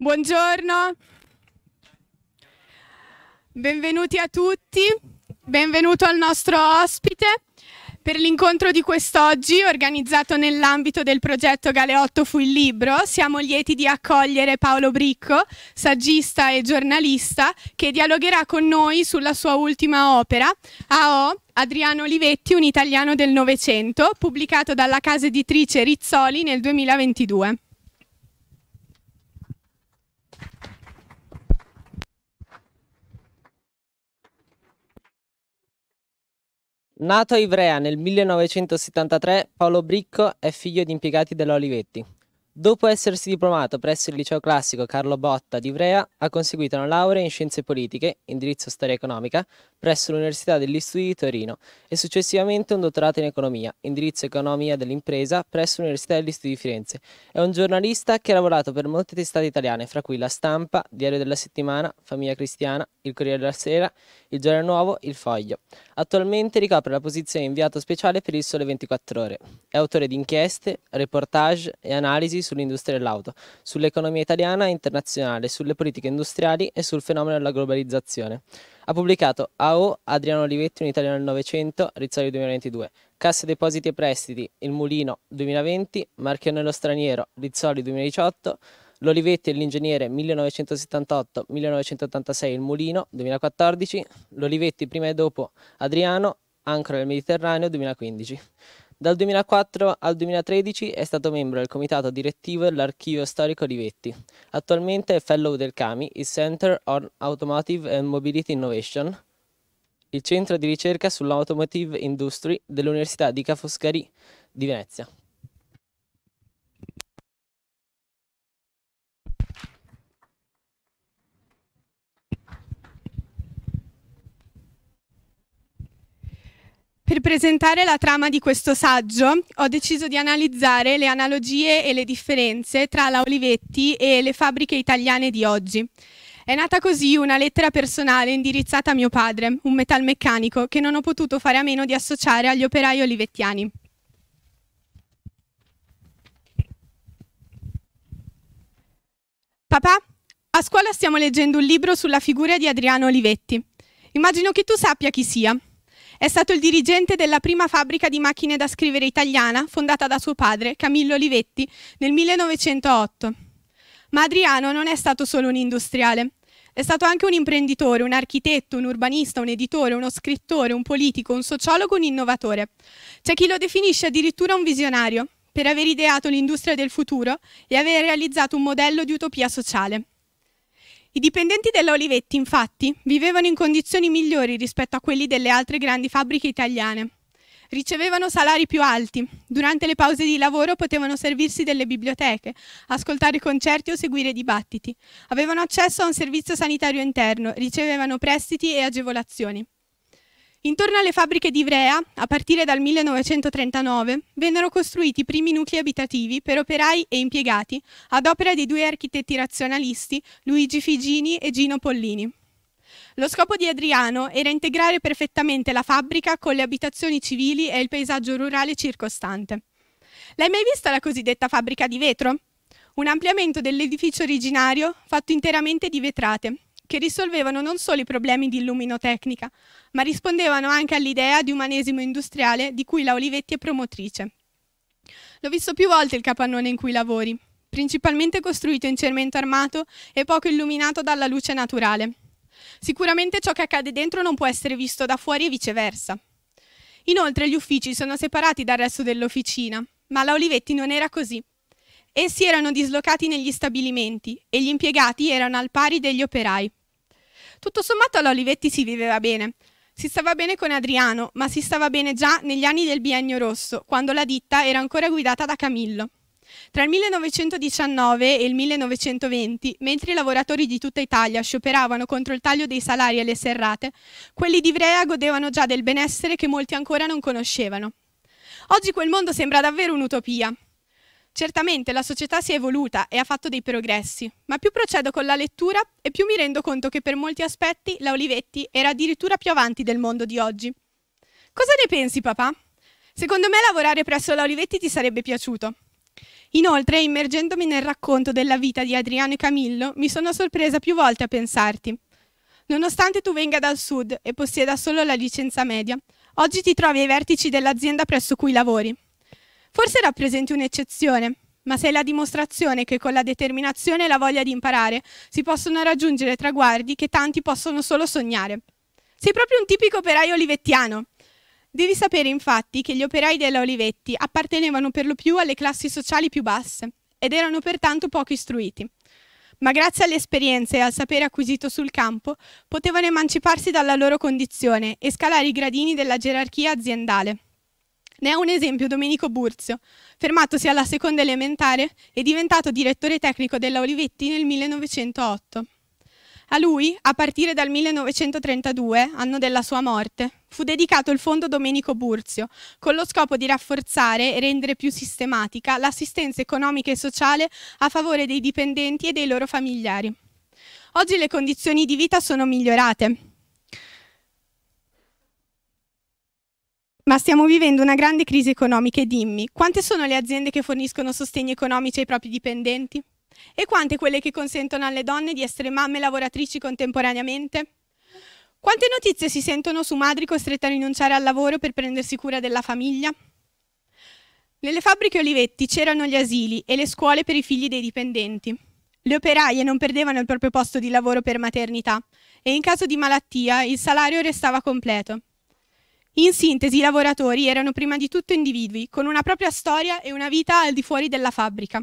Buongiorno, benvenuti a tutti, benvenuto al nostro ospite per l'incontro di quest'oggi organizzato nell'ambito del progetto Galeotto fu il libro. Siamo lieti di accogliere Paolo Bricco, saggista e giornalista, che dialogherà con noi sulla sua ultima opera, AO, Adriano Olivetti, un italiano del Novecento, pubblicato dalla casa editrice Rizzoli nel 2022. Nato a Ivrea nel 1973, Paolo Bricco è figlio di impiegati dell'Olivetti. Dopo essersi diplomato presso il liceo classico Carlo Botta di Ivrea, ha conseguito una laurea in scienze politiche, indirizzo storia economica, presso l'Università degli Studi di Torino e successivamente un dottorato in economia, indirizzo economia dell'impresa presso l'Università degli Studi di Firenze. È un giornalista che ha lavorato per molte testate italiane, fra cui La Stampa, Diario della Settimana, Famiglia Cristiana, Il Corriere della Sera, Il Giorno Nuovo, Il Foglio. Attualmente ricopre la posizione di inviato speciale per il Sole 24 Ore. È autore di inchieste, reportage e analisi sull'industria dell'auto, sull'economia italiana e internazionale, sulle politiche industriali e sul fenomeno della globalizzazione. Ha pubblicato AO Adriano Olivetti, un italiano del Novecento, Rizzoli 2022, Casse Depositi e Prestiti, Il Mulino 2020, Marchio nello Straniero, Rizzoli 2018, L'Olivetti e l'ingegnere 1978-1986 Il Mulino 2014, L'Olivetti prima e dopo Adriano, Ancora del Mediterraneo 2015. Dal 2004 al 2013 è stato membro del comitato direttivo dell'Archivio Storico di Vetti. Attualmente è fellow del CAMI, il Center on Automotive and Mobility Innovation, il centro di ricerca sull'automotive industry dell'Università di Ca' Foscari di Venezia. Per presentare la trama di questo saggio ho deciso di analizzare le analogie e le differenze tra la Olivetti e le fabbriche italiane di oggi. È nata così una lettera personale indirizzata a mio padre, un metalmeccanico, che non ho potuto fare a meno di associare agli operai olivettiani. Papà, a scuola stiamo leggendo un libro sulla figura di Adriano Olivetti. Immagino che tu sappia chi sia. È stato il dirigente della prima fabbrica di macchine da scrivere italiana, fondata da suo padre, Camillo Olivetti, nel 1908. Ma Adriano non è stato solo un industriale. È stato anche un imprenditore, un architetto, un urbanista, un editore, uno scrittore, un politico, un sociologo, un innovatore. C'è chi lo definisce addirittura un visionario, per aver ideato l'industria del futuro e aver realizzato un modello di utopia sociale. I dipendenti della Olivetti, infatti, vivevano in condizioni migliori rispetto a quelli delle altre grandi fabbriche italiane. Ricevevano salari più alti, durante le pause di lavoro potevano servirsi delle biblioteche, ascoltare concerti o seguire dibattiti, avevano accesso a un servizio sanitario interno, ricevevano prestiti e agevolazioni. Intorno alle fabbriche di Ivrea, a partire dal 1939, vennero costruiti i primi nuclei abitativi per operai e impiegati ad opera di due architetti razionalisti, Luigi Figini e Gino Pollini. Lo scopo di Adriano era integrare perfettamente la fabbrica con le abitazioni civili e il paesaggio rurale circostante. L'hai mai vista la cosiddetta fabbrica di vetro? Un ampliamento dell'edificio originario fatto interamente di vetrate, che risolvevano non solo i problemi di illuminotecnica, ma rispondevano anche all'idea di umanesimo industriale di cui la Olivetti è promotrice. L'ho visto più volte il capannone in cui lavori, principalmente costruito in cemento armato e poco illuminato dalla luce naturale. Sicuramente ciò che accade dentro non può essere visto da fuori e viceversa. Inoltre gli uffici sono separati dal resto dell'officina, ma la Olivetti non era così. Essi erano dislocati negli stabilimenti e gli impiegati erano al pari degli operai. Tutto sommato all'Olivetti si viveva bene. Si stava bene con Adriano, ma si stava bene già negli anni del biennio rosso, quando la ditta era ancora guidata da Camillo. Tra il 1919 e il 1920, mentre i lavoratori di tutta Italia scioperavano contro il taglio dei salari e le serrate, quelli di Ivrea godevano già del benessere che molti ancora non conoscevano. Oggi quel mondo sembra davvero un'utopia. Certamente la società si è evoluta e ha fatto dei progressi, ma più procedo con la lettura e più mi rendo conto che per molti aspetti la Olivetti era addirittura più avanti del mondo di oggi. Cosa ne pensi, papà? Secondo me lavorare presso la Olivetti ti sarebbe piaciuto. Inoltre, immergendomi nel racconto della vita di Adriano e Camillo, mi sono sorpresa più volte a pensarti. Nonostante tu venga dal sud e possieda solo la licenza media, oggi ti trovi ai vertici dell'azienda presso cui lavori. Forse rappresenti un'eccezione, ma sei la dimostrazione che con la determinazione e la voglia di imparare si possono raggiungere traguardi che tanti possono solo sognare. Sei proprio un tipico operaio olivettiano. Devi sapere infatti che gli operai della Olivetti appartenevano per lo più alle classi sociali più basse ed erano pertanto poco istruiti. Ma grazie all'esperienza e al sapere acquisito sul campo potevano emanciparsi dalla loro condizione e scalare i gradini della gerarchia aziendale. Ne è un esempio Domenico Burzio, fermatosi alla seconda elementare e diventato direttore tecnico della Olivetti nel 1908. A lui, a partire dal 1932, anno della sua morte, fu dedicato il Fondo Domenico Burzio, con lo scopo di rafforzare e rendere più sistematica l'assistenza economica e sociale a favore dei dipendenti e dei loro familiari. Oggi le condizioni di vita sono migliorate, ma stiamo vivendo una grande crisi economica e dimmi, quante sono le aziende che forniscono sostegni economici ai propri dipendenti? E quante quelle che consentono alle donne di essere mamme lavoratrici contemporaneamente? Quante notizie si sentono su madri costrette a rinunciare al lavoro per prendersi cura della famiglia? Nelle fabbriche Olivetti c'erano gli asili e le scuole per i figli dei dipendenti. Le operaie non perdevano il proprio posto di lavoro per maternità e in caso di malattia il salario restava completo. In sintesi, i lavoratori erano prima di tutto individui, con una propria storia e una vita al di fuori della fabbrica.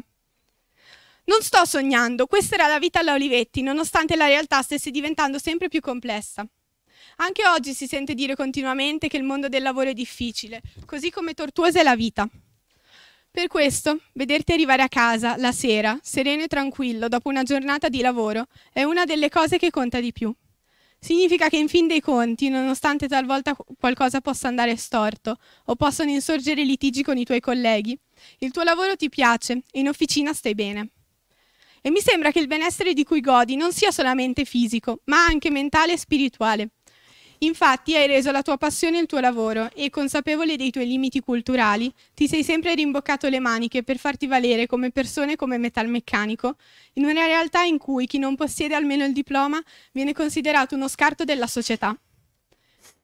Non sto sognando, questa era la vita alla Olivetti, nonostante la realtà stesse diventando sempre più complessa. Anche oggi si sente dire continuamente che il mondo del lavoro è difficile, così come tortuosa è la vita. Per questo, vederti arrivare a casa la sera, sereno e tranquillo, dopo una giornata di lavoro, è una delle cose che conta di più. Significa che in fin dei conti, nonostante talvolta qualcosa possa andare storto o possano insorgere litigi con i tuoi colleghi, il tuo lavoro ti piace e in officina stai bene. E mi sembra che il benessere di cui godi non sia solamente fisico, ma anche mentale e spirituale. Infatti hai reso la tua passione il tuo lavoro e, consapevole dei tuoi limiti culturali, ti sei sempre rimboccato le maniche per farti valere come persona e come metalmeccanico, in una realtà in cui chi non possiede almeno il diploma viene considerato uno scarto della società.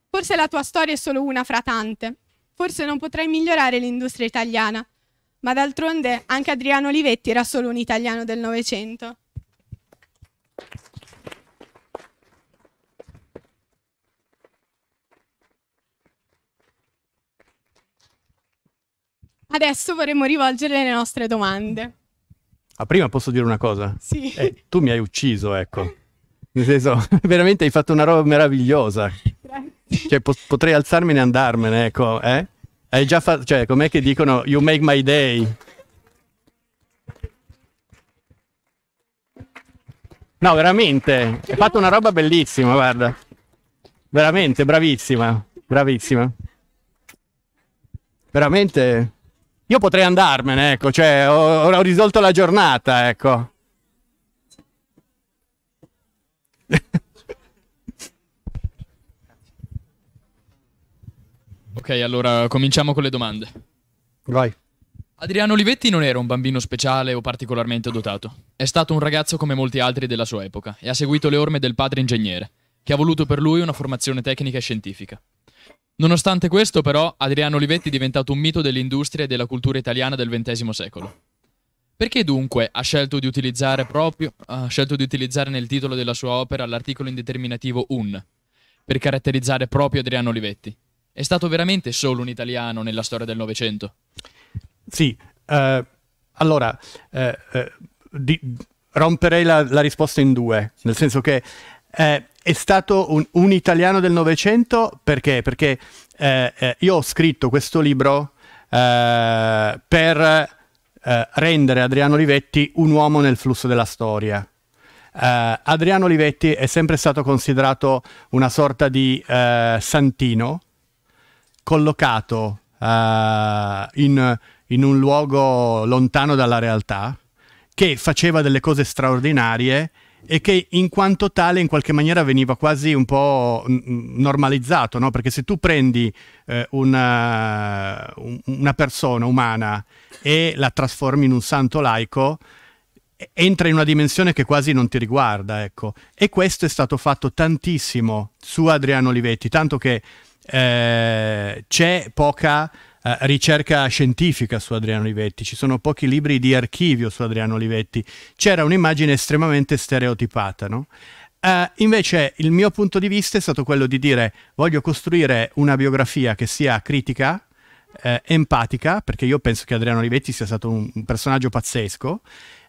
Forse la tua storia è solo una fra tante, forse non potrai migliorare l'industria italiana, ma d'altronde anche Adriano Olivetti era solo un italiano del Novecento. Adesso vorremmo rivolgere le nostre domande. Ah, prima posso dire una cosa? Sì. Eh, tu mi hai ucciso, ecco. Nel senso, veramente hai fatto una roba meravigliosa. Grazie. Cioè, po potrei alzarmene e andarmene, ecco, eh? Hai già fatto, cioè, com'è che dicono you make my day? No, veramente, hai fatto una roba bellissima, guarda. Veramente, bravissima, bravissima. Veramente io potrei andarmene, ecco, cioè ho, ho risolto la giornata, ecco. ok, allora cominciamo con le domande. Vai. Adriano Olivetti non era un bambino speciale o particolarmente dotato. È stato un ragazzo come molti altri della sua epoca e ha seguito le orme del padre ingegnere, che ha voluto per lui una formazione tecnica e scientifica. Nonostante questo, però, Adriano Olivetti è diventato un mito dell'industria e della cultura italiana del XX secolo. Perché dunque ha scelto di utilizzare proprio ha scelto di utilizzare nel titolo della sua opera l'articolo indeterminativo un per caratterizzare proprio Adriano Olivetti? È stato veramente solo un italiano nella storia del Novecento? Sì, eh, allora eh, eh, di, romperei la, la, risposta in due, nel senso che eh, è stato un, un italiano del Novecento perché? Perché eh, eh, io ho scritto questo libro eh, per eh, rendere Adriano Olivetti un uomo nel flusso della storia. Eh, Adriano Olivetti è sempre stato considerato una sorta di eh, santino collocato in, in un luogo lontano dalla realtà che faceva delle cose straordinarie e che in quanto tale in qualche maniera veniva quasi un po' normalizzato, no? perché se tu prendi eh, una, eh, una, persona umana e la trasformi in un santo laico, entra in una dimensione che quasi non ti riguarda, ecco. E questo è stato fatto tantissimo su Adriano Olivetti, tanto che eh, c'è poca eh, ricerca scientifica su Adriano Olivetti, ci sono pochi libri di archivio su Adriano Olivetti, c'era un'immagine estremamente stereotipata, no? Uh, invece il mio punto di vista è stato quello di dire voglio costruire una biografia che sia critica, eh, empatica, perché io penso che Adriano Olivetti sia stato un, un personaggio pazzesco,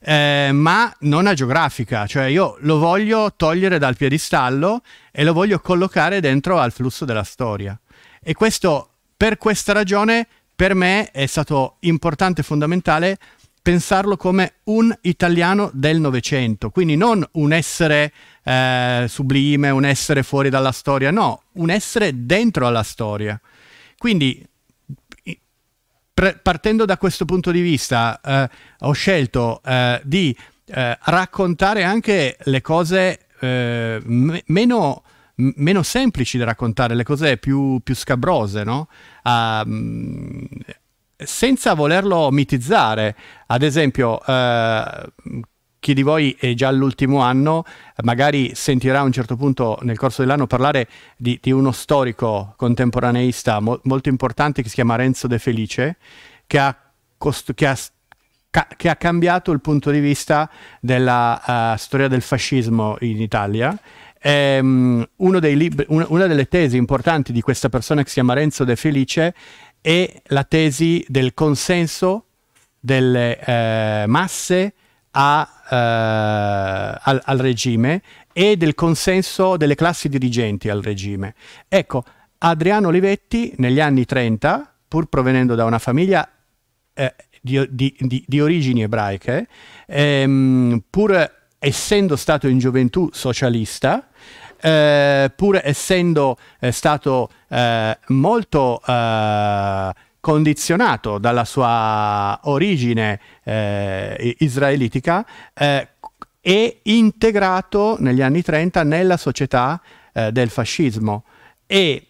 eh, ma non agiografica, cioè io lo voglio togliere dal piedistallo e lo voglio collocare dentro al flusso della storia. E questo per questa ragione, per me è stato importante e fondamentale pensarlo come un italiano del Novecento, quindi non un essere eh, sublime, un essere fuori dalla storia, no, un essere dentro alla storia. Quindi, pre- partendo da questo punto di vista, eh, ho scelto eh, di eh, raccontare anche le cose eh, m- meno meno semplici da raccontare, le cose più, più scabrose, no? Uh, senza volerlo mitizzare, ad esempio, uh, chi di voi è già all'ultimo anno magari sentirà a un certo punto nel corso dell'anno parlare di, di uno storico contemporaneista mo- molto importante che si chiama Renzo De Felice, che ha, cost- che ha che ha cambiato il punto di vista della uh, storia del fascismo in Italia ehm, libri, un, una delle tesi importanti di questa persona che si chiama Renzo De Felice è la tesi del consenso delle eh, masse a, eh, al, al regime e del consenso delle classi dirigenti al regime. Ecco, Adriano Olivetti negli anni 30, pur provenendo da una famiglia eh, di, di, di, origini ebraiche, ehm, pur essendo stato in gioventù socialista, eh, pur essendo eh, stato eh, molto eh, condizionato dalla sua origine eh, israelitica, è eh, integrato negli anni 30 nella società del fascismo. E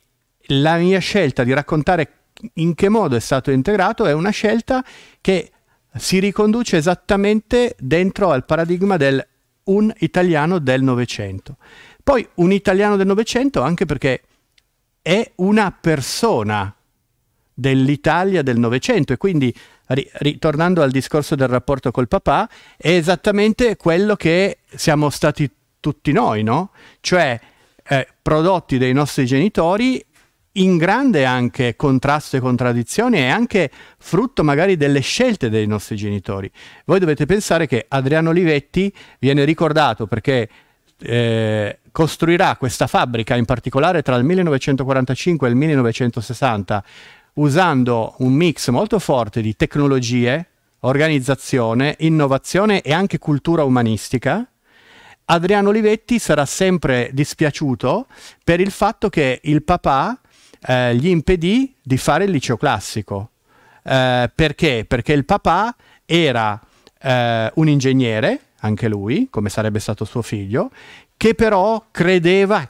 la mia scelta di raccontare in che modo è stato integrato è una scelta che si riconduce esattamente dentro al paradigma del un italiano del Novecento. Poi un italiano del Novecento anche perché è una persona dell'Italia del Novecento e quindi ritornando al discorso del rapporto col papà è esattamente quello che siamo stati tutti noi, no? Cioè eh, prodotti dei nostri genitori in grande anche contrasto e contraddizioni e anche frutto magari delle scelte dei nostri genitori. Voi dovete pensare che Adriano Olivetti viene ricordato perché eh, costruirà questa fabbrica in particolare tra il 1945 e il 1960 usando un mix molto forte di tecnologie, organizzazione, innovazione e anche cultura umanistica. Adriano Olivetti sarà sempre dispiaciuto per il fatto che il papà eh, gli impedì di fare il liceo classico. Eh, perché? Perché il papà era eh, un ingegnere, anche lui, come sarebbe stato suo figlio, che però credeva,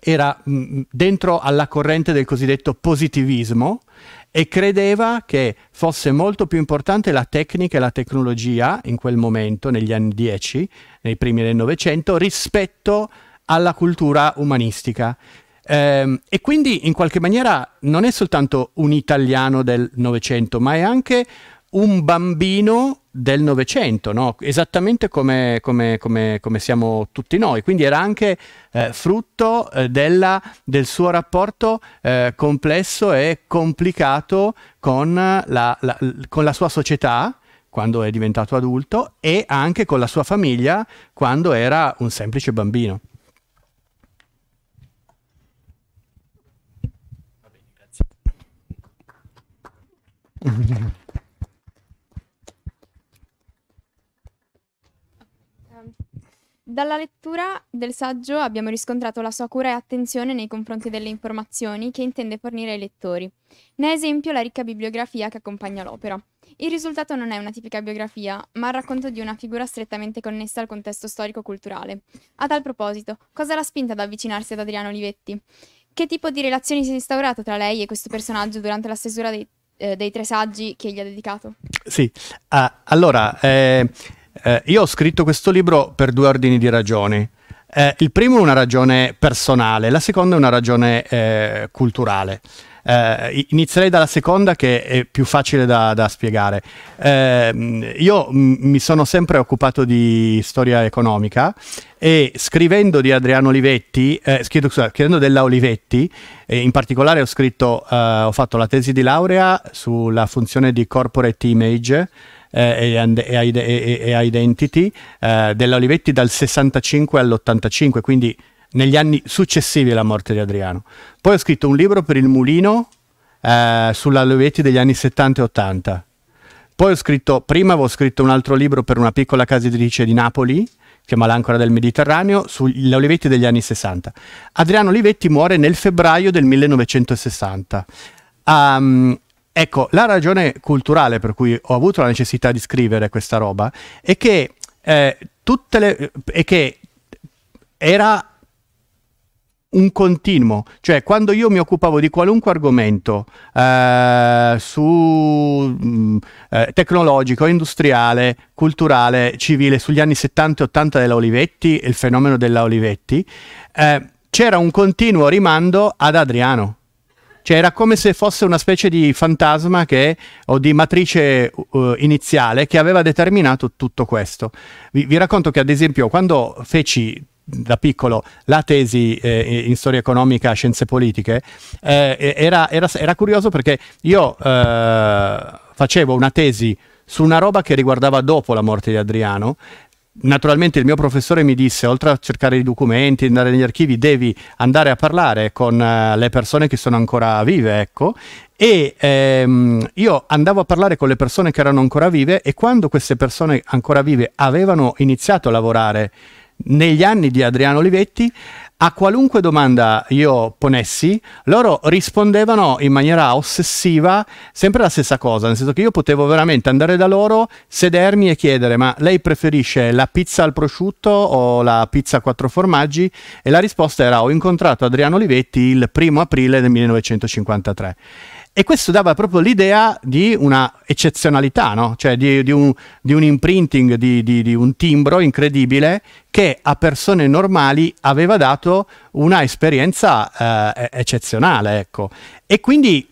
era mh, mm, dentro alla corrente del cosiddetto positivismo e credeva che fosse molto più importante la tecnica e la tecnologia in quel momento, negli anni 10, nei primi del Novecento, rispetto alla cultura umanistica. Ehm, e quindi in qualche maniera non è soltanto un italiano del Novecento, ma è anche un bambino del Novecento, no? esattamente come, come, come, come, siamo tutti noi, quindi era anche eh, frutto eh, della, del suo rapporto eh, complesso e complicato con la, la, con la sua società quando è diventato adulto e anche con la sua famiglia quando era un semplice bambino. Ehm, dalla lettura del saggio abbiamo riscontrato la sua cura e attenzione nei confronti delle informazioni che intende fornire ai lettori. Ne è esempio la ricca bibliografia che accompagna l'opera. Il risultato non è una tipica biografia, ma il racconto di una figura strettamente connessa al contesto storico-culturale. A tal proposito, cosa l'ha spinta ad avvicinarsi ad Adriano Olivetti? Che tipo di relazioni si è instaurato tra lei e questo personaggio durante la stesura dei eh, dei tre saggi che gli ha dedicato. Sì, ah, allora eh, eh, io ho scritto questo libro per due ordini di ragioni. Eh, il primo è una ragione personale, la seconda è una ragione eh, culturale. Eh, inizierei dalla seconda che è più facile da, da spiegare. Eh, io mi sono sempre occupato di storia economica e scrivendo di Adriano Olivetti, eh, scrivendo, scrivendo della Olivetti, eh, in particolare ho, scritto, eh, ho fatto la tesi di laurea sulla funzione di corporate image eh, e, identity eh, della Olivetti dal 65 all'85, quindi negli anni successivi alla morte di Adriano. Poi ho scritto un libro per il Mulino eh, sulla Lovetti degli anni 70 e 80. Poi ho scritto, prima avevo scritto un altro libro per una piccola casa editrice di Napoli, chiama l'Ancora del Mediterraneo, sugli Olivetti degli anni 60. Adriano Olivetti muore nel febbraio del 1960. Um, ehm, ecco, la ragione culturale per cui ho avuto la necessità di scrivere questa roba è che, eh, le, è che era un continuo, cioè quando io mi occupavo di qualunque argomento eh, su, mm, eh, tecnologico, industriale, culturale, civile, sugli anni 70 e 80 della Olivetti, il fenomeno della Olivetti, eh, c'era un continuo rimando ad Adriano. Cioè era come se fosse una specie di fantasma che, o di matrice uh, iniziale che aveva determinato tutto questo. Vi, vi, racconto che ad esempio quando feci da piccolo la tesi eh, in storia economica, scienze politiche, eh, era, era, era, curioso perché io eh, facevo una tesi su una roba che riguardava dopo la morte di Adriano. Naturalmente il mio professore mi disse, oltre a cercare i documenti, andare negli archivi, devi andare a parlare con eh, le persone che sono ancora vive, ecco, e ehm, io andavo a parlare con le persone che erano ancora vive e quando queste persone ancora vive avevano iniziato a lavorare negli anni di Adriano Olivetti a qualunque domanda io ponessi, loro rispondevano in maniera ossessiva sempre la stessa cosa, nel senso che io potevo veramente andare da loro, sedermi e chiedere ma lei preferisce la pizza al prosciutto o la pizza a quattro formaggi? E la risposta era ho incontrato Adriano Olivetti il primo aprile del 1953. E questo dava proprio l'idea di una eccezionalità, no? cioè di, di, un, di, un, imprinting, di, di, un timbro incredibile che a persone normali aveva dato una esperienza eh, eccezionale. Ecco. E quindi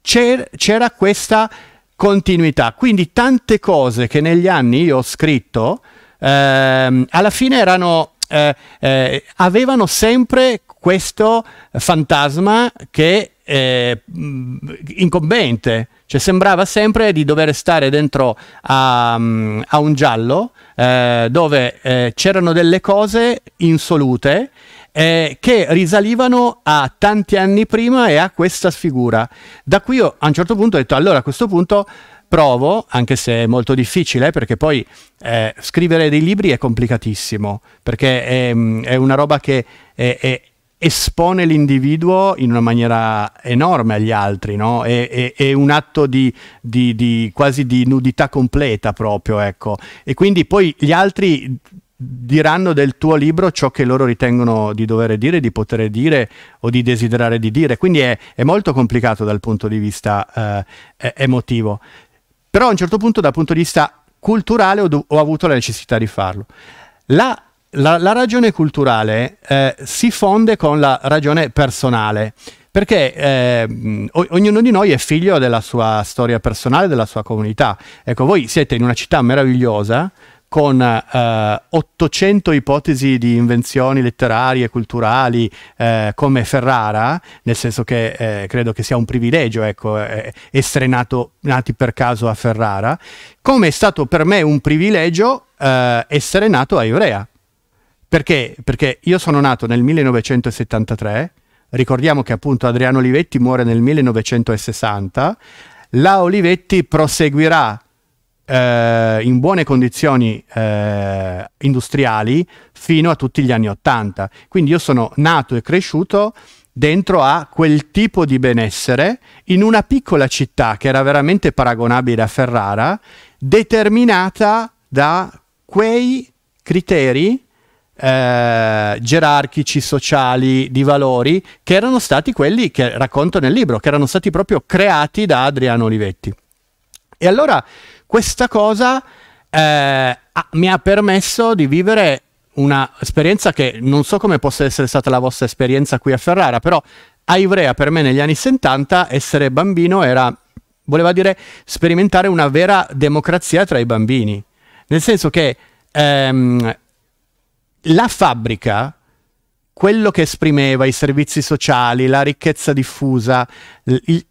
c'era, c'era questa continuità. Quindi tante cose che negli anni io ho scritto, ehm, alla fine erano eh, eh, avevano sempre questo fantasma che eh, mm, incombente, cioè sembrava sempre di dover stare dentro a, mm, a un giallo eh, dove eh, c'erano delle cose insolute eh, che risalivano a tanti anni prima e a questa sfigura. Da qui io a un certo punto ho detto allora a questo punto provo, anche se è molto difficile, perché poi eh, scrivere dei libri è complicatissimo, perché è, mm, è una roba che è, è, espone l'individuo in una maniera enorme agli altri, no? È, è, è un atto di, di, di, quasi di nudità completa proprio, ecco. E quindi poi gli altri diranno del tuo libro ciò che loro ritengono di dovere dire, di poter dire o di desiderare di dire. Quindi è, è molto complicato dal punto di vista eh, emotivo. Però a un certo punto dal punto di vista culturale ho, ho avuto la necessità di farlo. La la, la ragione culturale eh, si fonde con la ragione personale perché eh, ognuno di noi è figlio della sua storia personale, della sua comunità. Ecco, voi siete in una città meravigliosa con eh, 800 ipotesi di invenzioni letterarie, culturali, eh, come Ferrara, nel senso che eh, credo che sia un privilegio ecco, eh, essere nato, nati per caso a Ferrara, come è stato per me un privilegio eh, essere nato a Ivrea perché? Perché io sono nato nel 1973, ricordiamo che appunto Adriano Olivetti muore nel 1960, la Olivetti proseguirà eh, in buone condizioni eh, industriali fino a tutti gli anni 80. Quindi io sono nato e cresciuto dentro a quel tipo di benessere in una piccola città che era veramente paragonabile a Ferrara, determinata da quei criteri eh, gerarchici, sociali, di valori, che erano stati quelli che racconto nel libro, che erano stati proprio creati da Adriano Olivetti. E allora questa cosa eh, mi ha permesso di vivere una esperienza che non so come possa essere stata la vostra esperienza qui a Ferrara, però a Ivrea per me negli anni 70 essere bambino era, voleva dire sperimentare una vera democrazia tra i bambini, nel senso che ehm, la fabbrica, quello che esprimeva, i servizi sociali, la ricchezza diffusa, il,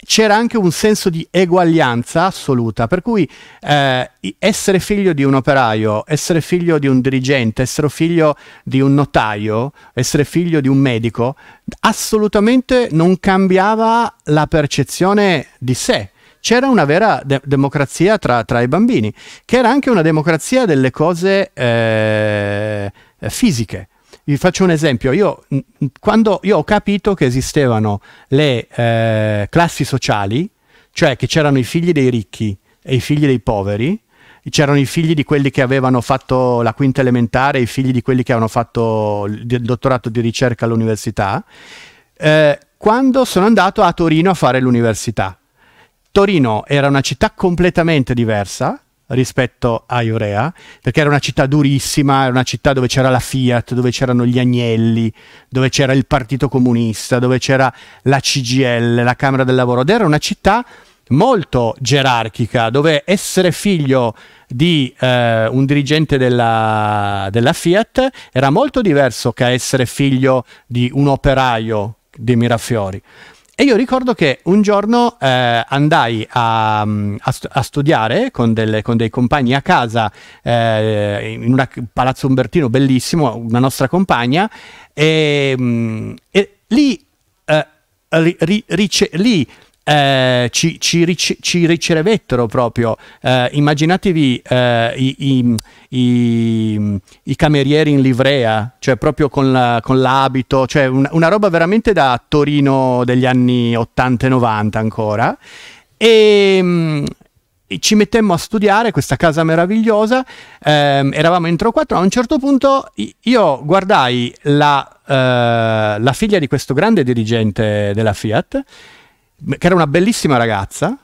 c'era anche un senso di eguaglianza assoluta, per cui eh, essere figlio di un operaio, essere figlio di un dirigente, essere figlio di un notaio, essere figlio di un medico, assolutamente non cambiava la percezione di sé c'era una vera de- democrazia tra, tra, i bambini, che era anche una democrazia delle cose eh, fisiche. Vi faccio un esempio, io, quando io ho capito che esistevano le eh, classi sociali, cioè che c'erano i figli dei ricchi e i figli dei poveri, c'erano i figli di quelli che avevano fatto la quinta elementare, i figli di quelli che avevano fatto il dottorato di ricerca all'università, eh, quando sono andato a Torino a fare l'università. Torino era una città completamente diversa rispetto a Iorea, perché era una città durissima, era una città dove c'era la Fiat, dove c'erano gli agnelli, dove c'era il Partito Comunista, dove c'era la CGL, la Camera del Lavoro, ed era una città molto gerarchica, dove essere figlio di eh, un dirigente della, della, Fiat era molto diverso che essere figlio di un operaio di Mirafiori. E io ricordo che un giorno eh, andai a, mm, a, a, studiare con, delle, con, dei compagni a casa eh, in un palazzo umbertino bellissimo, una nostra compagna, e, mm, e lì, eh, ri, ri, rice, lì eh, ci, ci, ricevettero proprio. Eh, immaginatevi eh, i, i, i, i, camerieri in livrea, cioè proprio con, la, con l'abito, cioè un, una roba veramente da Torino degli anni 80 e 90 ancora. Ehm, e, ci mettemmo a studiare questa casa meravigliosa, ehm, eravamo entro quattro, a un certo punto io guardai la, eh, la, figlia di questo grande dirigente della Fiat che era una bellissima ragazza,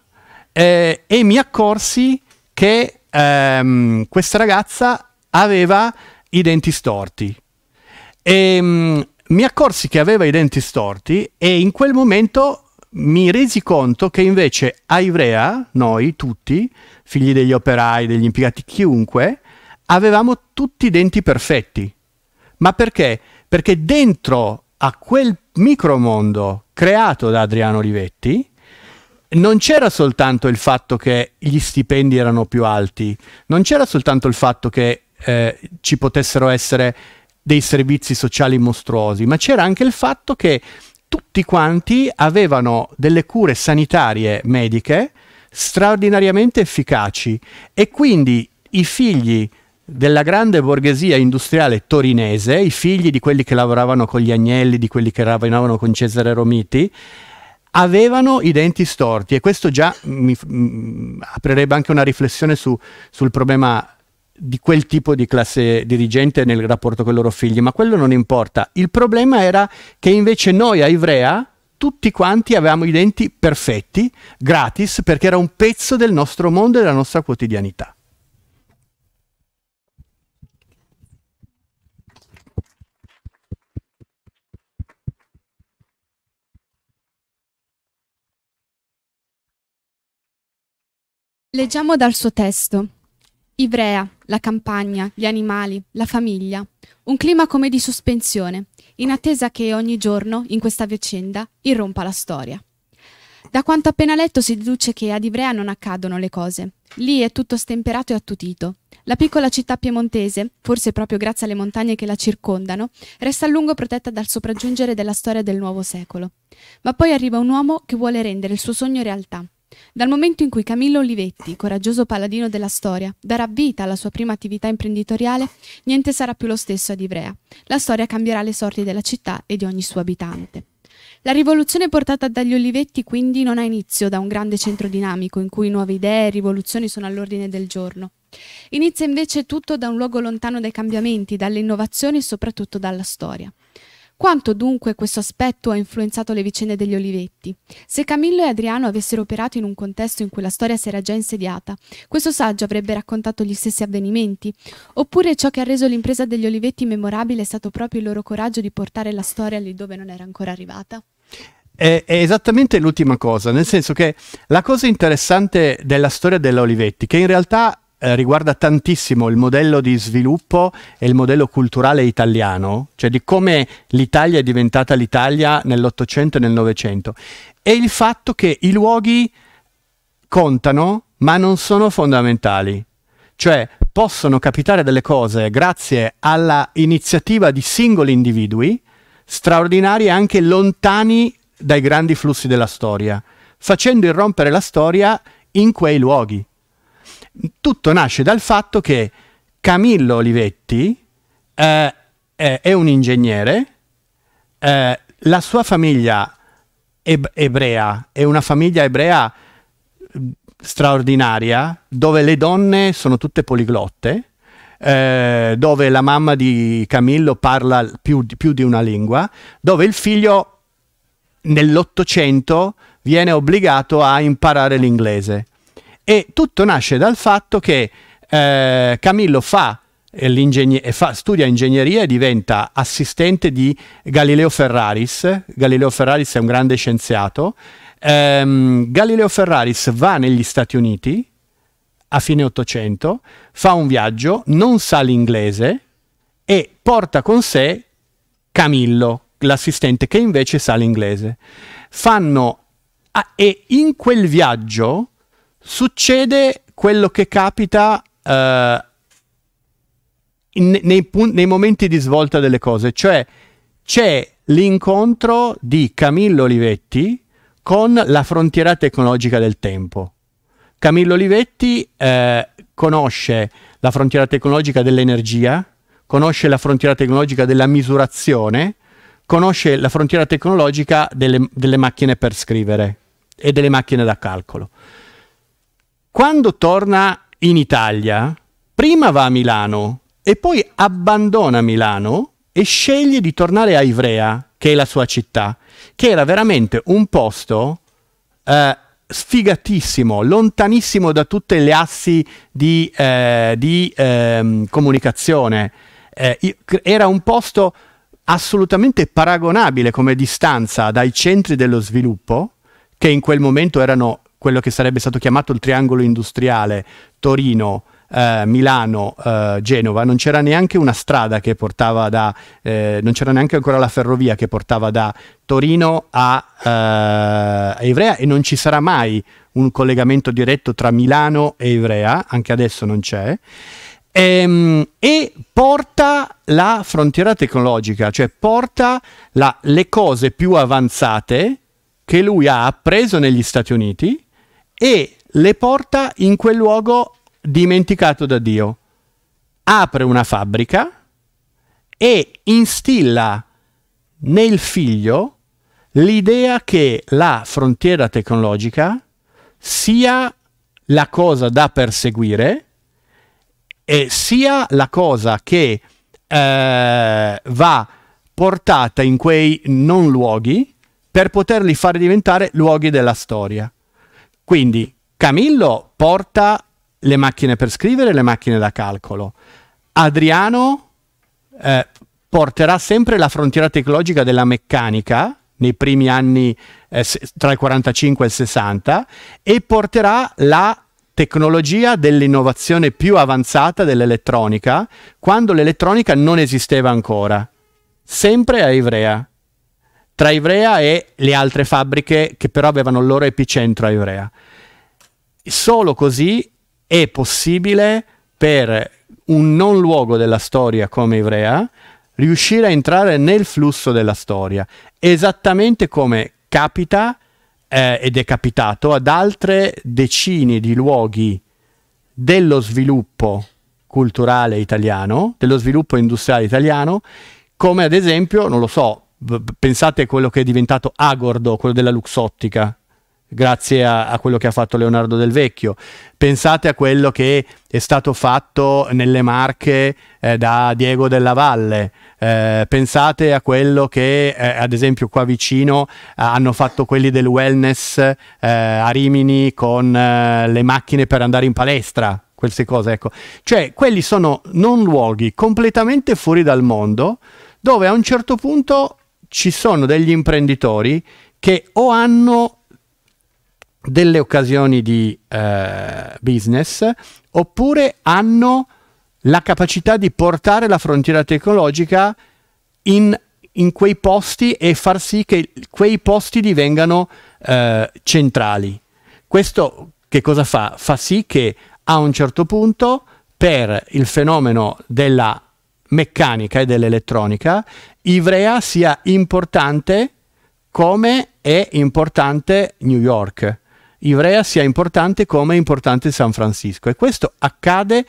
eh, e mi accorsi che ehm, questa ragazza aveva i denti storti. E, mm, mi accorsi che aveva i denti storti e in quel momento mi resi conto che invece a Ivrea, noi tutti, figli degli operai, degli impiegati, chiunque, avevamo tutti i denti perfetti. Ma perché? Perché dentro a quel micromondo creato da Adriano Olivetti, non c'era soltanto il fatto che gli stipendi erano più alti, non c'era soltanto il fatto che eh, ci potessero essere dei servizi sociali mostruosi, ma c'era anche il fatto che tutti quanti avevano delle cure sanitarie mediche straordinariamente efficaci e quindi i figli della grande borghesia industriale torinese, i figli di quelli che lavoravano con gli agnelli, di quelli che lavoravano con Cesare Romiti, avevano i denti storti e questo già mi, mh, aprirebbe anche una riflessione su, sul problema di quel tipo di classe dirigente nel rapporto con i loro figli, ma quello non importa. Il problema era che invece noi a Ivrea tutti quanti avevamo i denti perfetti, gratis, perché era un pezzo del nostro mondo e della nostra quotidianità. Leggiamo dal suo testo. Ivrea, la campagna, gli animali, la famiglia. Un clima come di sospensione, in attesa che ogni giorno, in questa vicenda, irrompa la storia. Da quanto appena letto si deduce che ad Ivrea non accadono le cose. Lì è tutto stemperato e attutito. La piccola città piemontese, forse proprio grazie alle montagne che la circondano, resta a lungo protetta dal sopraggiungere della storia del nuovo secolo. Ma poi arriva un uomo che vuole rendere il suo sogno realtà dal momento in cui Camillo Olivetti, coraggioso paladino della storia, darà vita alla sua prima attività imprenditoriale, niente sarà più lo stesso ad Ivrea. La storia cambierà le sorti della città e di ogni suo abitante. La rivoluzione portata dagli Olivetti quindi non ha inizio da un grande centro dinamico in cui nuove idee e rivoluzioni sono all'ordine del giorno. Inizia invece tutto da un luogo lontano dai cambiamenti, dalle innovazioni e soprattutto dalla storia. Quanto dunque questo aspetto ha influenzato le vicende degli Olivetti? Se Camillo e Adriano avessero operato in un contesto in cui la storia si era già insediata, questo saggio avrebbe raccontato gli stessi avvenimenti? Oppure ciò che ha reso l'impresa degli Olivetti memorabile è stato proprio il loro coraggio di portare la storia lì dove non era ancora arrivata? È, è, esattamente l'ultima cosa, nel senso che la cosa interessante della storia dell'Olivetti, che in realtà eh, riguarda tantissimo il modello di sviluppo e il modello culturale italiano, cioè di come l'Italia è diventata l'Italia nell'Ottocento e nel Novecento, e il fatto che i luoghi contano ma non sono fondamentali. Cioè possono capitare delle cose grazie alla iniziativa di singoli individui straordinari anche lontani dai grandi flussi della storia, facendo irrompere la storia in quei luoghi tutto nasce dal fatto che Camillo Olivetti eh, eh, è un ingegnere, eh, la sua famiglia eb- ebrea è una famiglia ebrea straordinaria dove le donne sono tutte poliglotte, eh, dove la mamma di Camillo parla più di, più di una lingua, dove il figlio nell'Ottocento viene obbligato a imparare l'inglese e tutto nasce dal fatto che eh, Camillo fa eh, eh, Fa, studia ingegneria e diventa assistente di Galileo Ferraris. Galileo Ferraris è un grande scienziato. Ehm, Galileo Ferraris va negli Stati Uniti a fine 800, fa un viaggio, non sa l'inglese e porta con sé Camillo, l'assistente che invece sa l'inglese. Fanno ah, e in quel viaggio succede quello che capita eh, in, nei, nei momenti di svolta delle cose, cioè c'è l'incontro di Camillo Olivetti con la frontiera tecnologica del tempo. Camillo Olivetti eh, conosce la frontiera tecnologica dell'energia, conosce la frontiera tecnologica della misurazione, conosce la frontiera tecnologica delle, delle macchine per scrivere e delle macchine da calcolo quando torna in Italia, prima va a Milano e poi abbandona Milano e sceglie di tornare a Ivrea, che è la sua città, che era veramente un posto eh, sfigatissimo, lontanissimo da tutte le assi di, eh, di ehm, eh, comunicazione. era un posto assolutamente paragonabile come distanza dai centri dello sviluppo, che in quel momento erano quello che sarebbe stato chiamato il triangolo industriale Torino, Uh, Milano, uh, Genova, non c'era neanche una strada che portava da, eh, non c'era neanche ancora la ferrovia che portava da Torino a, uh, a, Ivrea e non ci sarà mai un collegamento diretto tra Milano e Ivrea, anche adesso non c'è. Ehm, e porta la frontiera tecnologica, cioè porta la, le cose più avanzate che lui ha appreso negli Stati Uniti e le porta in quel luogo dimenticato da Dio. Apre una fabbrica e instilla nel figlio l'idea che la frontiera tecnologica sia la cosa da perseguire e sia la cosa che eh, va portata in quei non luoghi per poterli fare diventare luoghi della storia. Quindi Camillo porta le macchine per scrivere, e le macchine da calcolo. Adriano eh, porterà sempre la frontiera tecnologica della meccanica nei primi anni eh, tra il 45 e il 60 e porterà la tecnologia dell'innovazione più avanzata dell'elettronica quando l'elettronica non esisteva ancora, sempre a Ivrea tra Ivrea e le altre fabbriche che però avevano il loro epicentro a Ivrea. Solo così è possibile per un non luogo della storia come Ivrea riuscire a entrare nel flusso della storia, esattamente come capita eh, ed è capitato ad altre decine di luoghi dello sviluppo culturale italiano, dello sviluppo industriale italiano, come ad esempio, non lo so, pensate a quello che è diventato Agordo, quello della Luxottica, grazie a, a, quello che ha fatto Leonardo Del Vecchio. Pensate a quello che è stato fatto nelle Marche eh, da Diego della Valle. Eh, pensate a quello che, eh, ad esempio, qua vicino eh, hanno fatto quelli del wellness eh, a Rimini con eh, le macchine per andare in palestra. Queste cose, ecco. Cioè, quelli sono non luoghi completamente fuori dal mondo dove a un certo punto ci sono degli imprenditori che o hanno delle occasioni di eh, business oppure hanno la capacità di portare la frontiera tecnologica in, in quei posti e far sì che quei posti divengano eh, centrali. Questo che cosa fa? Fa sì che a un certo punto per il fenomeno della meccanica e dell'elettronica Ivrea sia importante come è importante New York, Ivrea sia importante come è importante San Francisco. E questo accade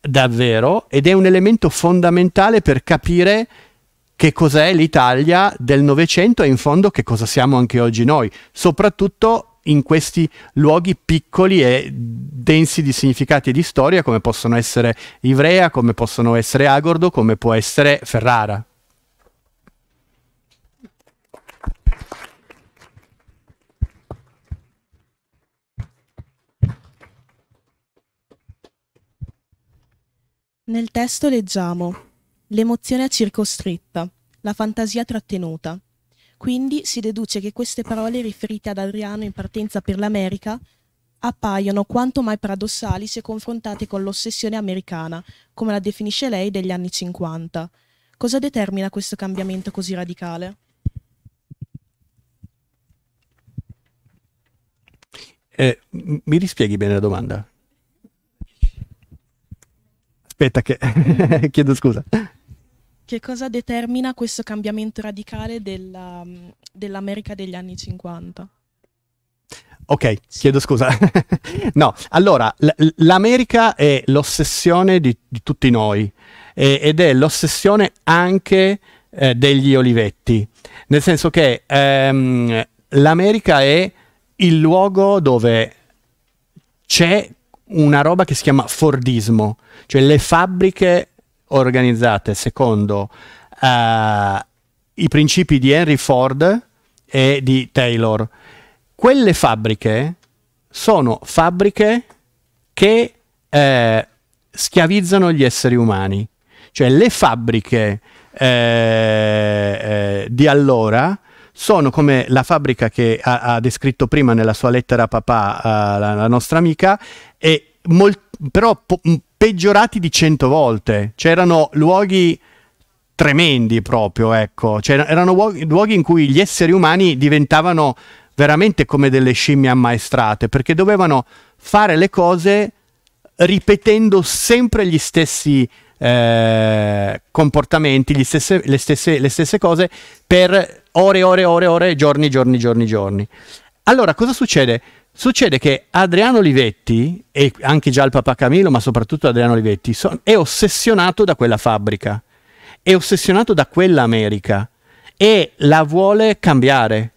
davvero ed è un elemento fondamentale per capire che cos'è l'Italia del Novecento e in fondo che cosa siamo anche oggi noi, soprattutto in questi luoghi piccoli e densi di significati e di storia come possono essere Ivrea, come possono essere Agordo, come può essere Ferrara. Nel testo leggiamo l'emozione è circoscritta, la fantasia trattenuta. Quindi si deduce che queste parole riferite ad Adriano in partenza per l'America appaiono quanto mai paradossali se confrontate con l'ossessione americana, come la definisce lei degli anni 50. Cosa determina questo cambiamento così radicale? Eh, mi rispieghi bene la domanda? Aspetta che chiedo scusa. Che cosa determina questo cambiamento radicale della, um, dell'America degli anni 50? Ok, chiedo scusa. no, allora, l- l'America è l'ossessione di, di tutti noi e- ed è l'ossessione anche eh, degli olivetti, nel senso che ehm, l'America è il luogo dove c'è una roba che si chiama Fordismo, cioè le fabbriche organizzate secondo uh, i principi di Henry Ford e di Taylor. Quelle fabbriche sono fabbriche che eh, schiavizzano gli esseri umani, cioè le fabbriche eh, eh, di allora sono come la fabbrica che ha, ha descritto prima nella sua lettera a papà uh, la, la, nostra amica, però peggiorati di cento volte. C'erano luoghi tremendi proprio, ecco, erano luoghi, luoghi in cui gli esseri umani diventavano veramente come delle scimmie ammaestrate, perché dovevano fare le cose ripetendo sempre gli stessi eh, comportamenti, gli stesse, le, stesse, le, stesse, cose per ore, ore, ore, ore, giorni, giorni, giorni, giorni. Allora, cosa succede? Succede che Adriano Olivetti, e anche già il papà Camillo, ma soprattutto Adriano Olivetti, son, è ossessionato da quella fabbrica, è ossessionato da quell'America e la vuole cambiare.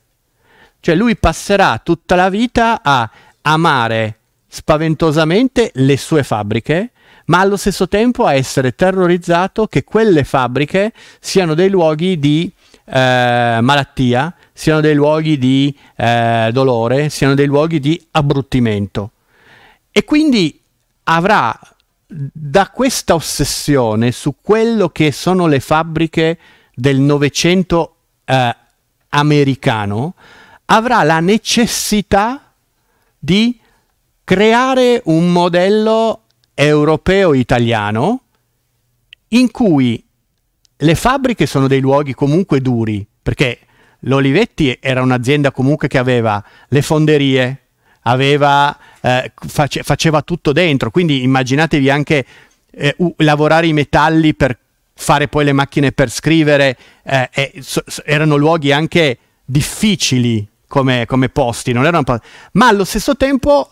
Cioè lui passerà tutta la vita a amare spaventosamente le sue fabbriche, ma allo stesso tempo a essere terrorizzato che quelle fabbriche siano dei luoghi di eh, malattia, siano dei luoghi di eh, dolore, siano dei luoghi di abbruttimento. E quindi avrà da questa ossessione su quello che sono le fabbriche del Novecento eh, americano, avrà la necessità di creare un modello europeo-italiano in cui le fabbriche sono dei luoghi comunque duri, perché l'Olivetti era un'azienda comunque che aveva le fonderie, aveva, eh, face, faceva tutto dentro, quindi immaginatevi anche eh, uh, lavorare i metalli per fare poi le macchine per scrivere, eh, so, so, erano luoghi anche difficili come, come posti, posti, ma allo stesso tempo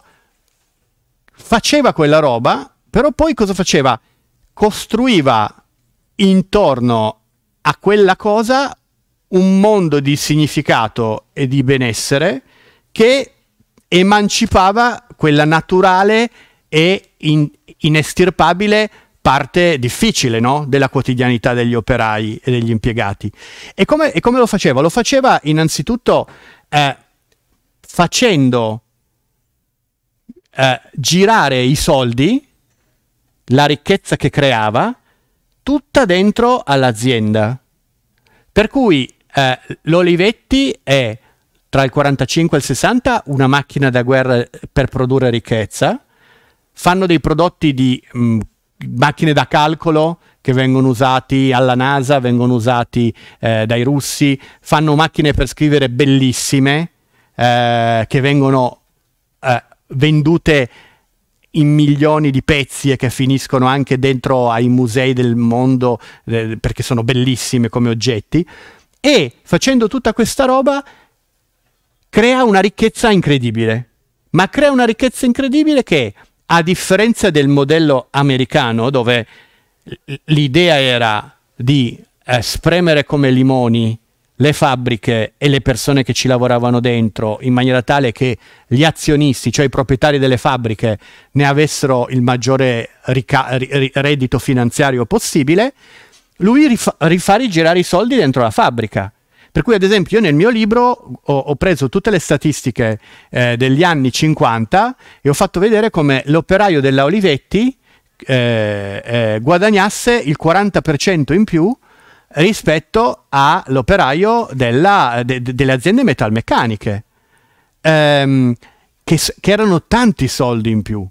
faceva quella roba, però poi cosa faceva? Costruiva intorno a quella cosa un mondo di significato e di benessere che emancipava quella naturale e in- inestirpabile parte difficile no? della quotidianità degli operai e degli impiegati. E come, e come lo faceva? Lo faceva innanzitutto eh, facendo eh, girare i soldi, la ricchezza che creava, tutta dentro all'azienda. Per cui eh, l'Olivetti è tra il 45 e il 60 una macchina da guerra per produrre ricchezza, fanno dei prodotti di mh, mm, macchine da calcolo che vengono usati alla NASA, vengono usati eh, dai russi, fanno macchine per scrivere bellissime eh, che vengono eh, vendute in milioni di pezzi e che finiscono anche dentro ai musei del mondo eh, perché sono bellissime come oggetti. E facendo tutta questa roba crea una ricchezza incredibile, ma crea una ricchezza incredibile che, a differenza del modello americano, dove l'idea era di eh, spremere come limoni le fabbriche e le persone che ci lavoravano dentro in maniera tale che gli azionisti, cioè i proprietari delle fabbriche, ne avessero il maggiore rica- r- reddito finanziario possibile, lui rif- rifà rigirare i soldi dentro la fabbrica. Per cui, ad esempio, io nel mio libro ho, ho preso tutte le statistiche eh, degli anni 50 e ho fatto vedere come l'operaio della Olivetti eh, eh, guadagnasse il 40% in più rispetto all'operaio della, de, de, delle aziende metalmeccaniche, ehm, che, che, erano tanti soldi in più.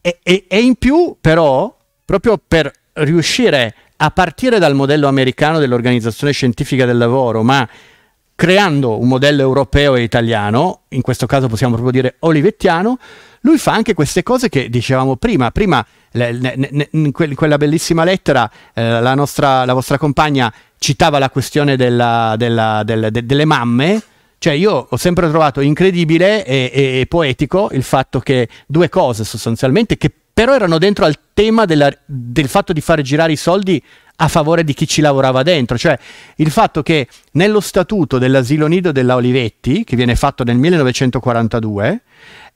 E, e, e in più però, proprio per riuscire a partire dal modello americano dell'organizzazione scientifica del lavoro, ma creando un modello europeo e italiano, in questo caso possiamo proprio dire olivettiano, lui fa anche queste cose che dicevamo prima. Prima, in quella bellissima lettera, eh, la, nostra, la, vostra compagna citava la questione della, della, della, de, delle mamme. Cioè io ho sempre trovato incredibile e, e, e poetico il fatto che due cose sostanzialmente, che però erano dentro al tema della, del fatto di fare girare i soldi a favore di chi ci lavorava dentro, cioè il fatto che nello statuto dell'asilo nido della Olivetti, che viene fatto nel 1942,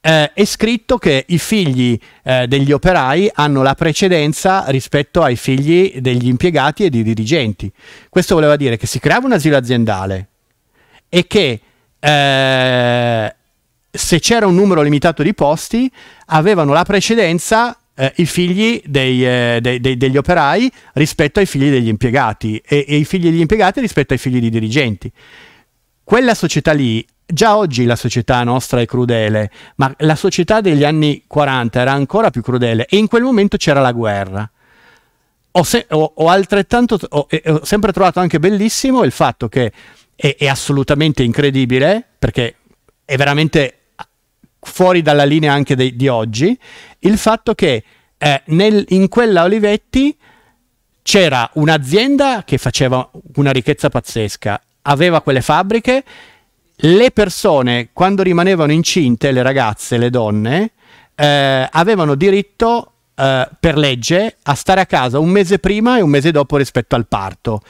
eh, è scritto che i figli eh, degli operai hanno la precedenza rispetto ai figli degli impiegati e dei dirigenti. Questo voleva dire che si creava un asilo aziendale e che eh, se c'era un numero limitato di posti avevano la precedenza eh, i figli dei, eh, dei, dei, degli operai rispetto ai figli degli impiegati e, e, i figli degli impiegati rispetto ai figli dei dirigenti. Quella società lì Già oggi la società nostra è crudele, ma la società degli anni 40 era ancora più crudele e in quel momento c'era la guerra. Ho, se- ho, ho altrettanto, ho, ho, sempre trovato anche bellissimo il fatto che è, è assolutamente incredibile, perché è veramente fuori dalla linea anche de- di oggi, il fatto che eh, nel, in quella Olivetti c'era un'azienda che faceva una ricchezza pazzesca, aveva quelle fabbriche le persone quando rimanevano incinte, le ragazze, le donne, eh, avevano diritto eh, per legge a stare a casa un mese prima e un mese dopo rispetto al parto.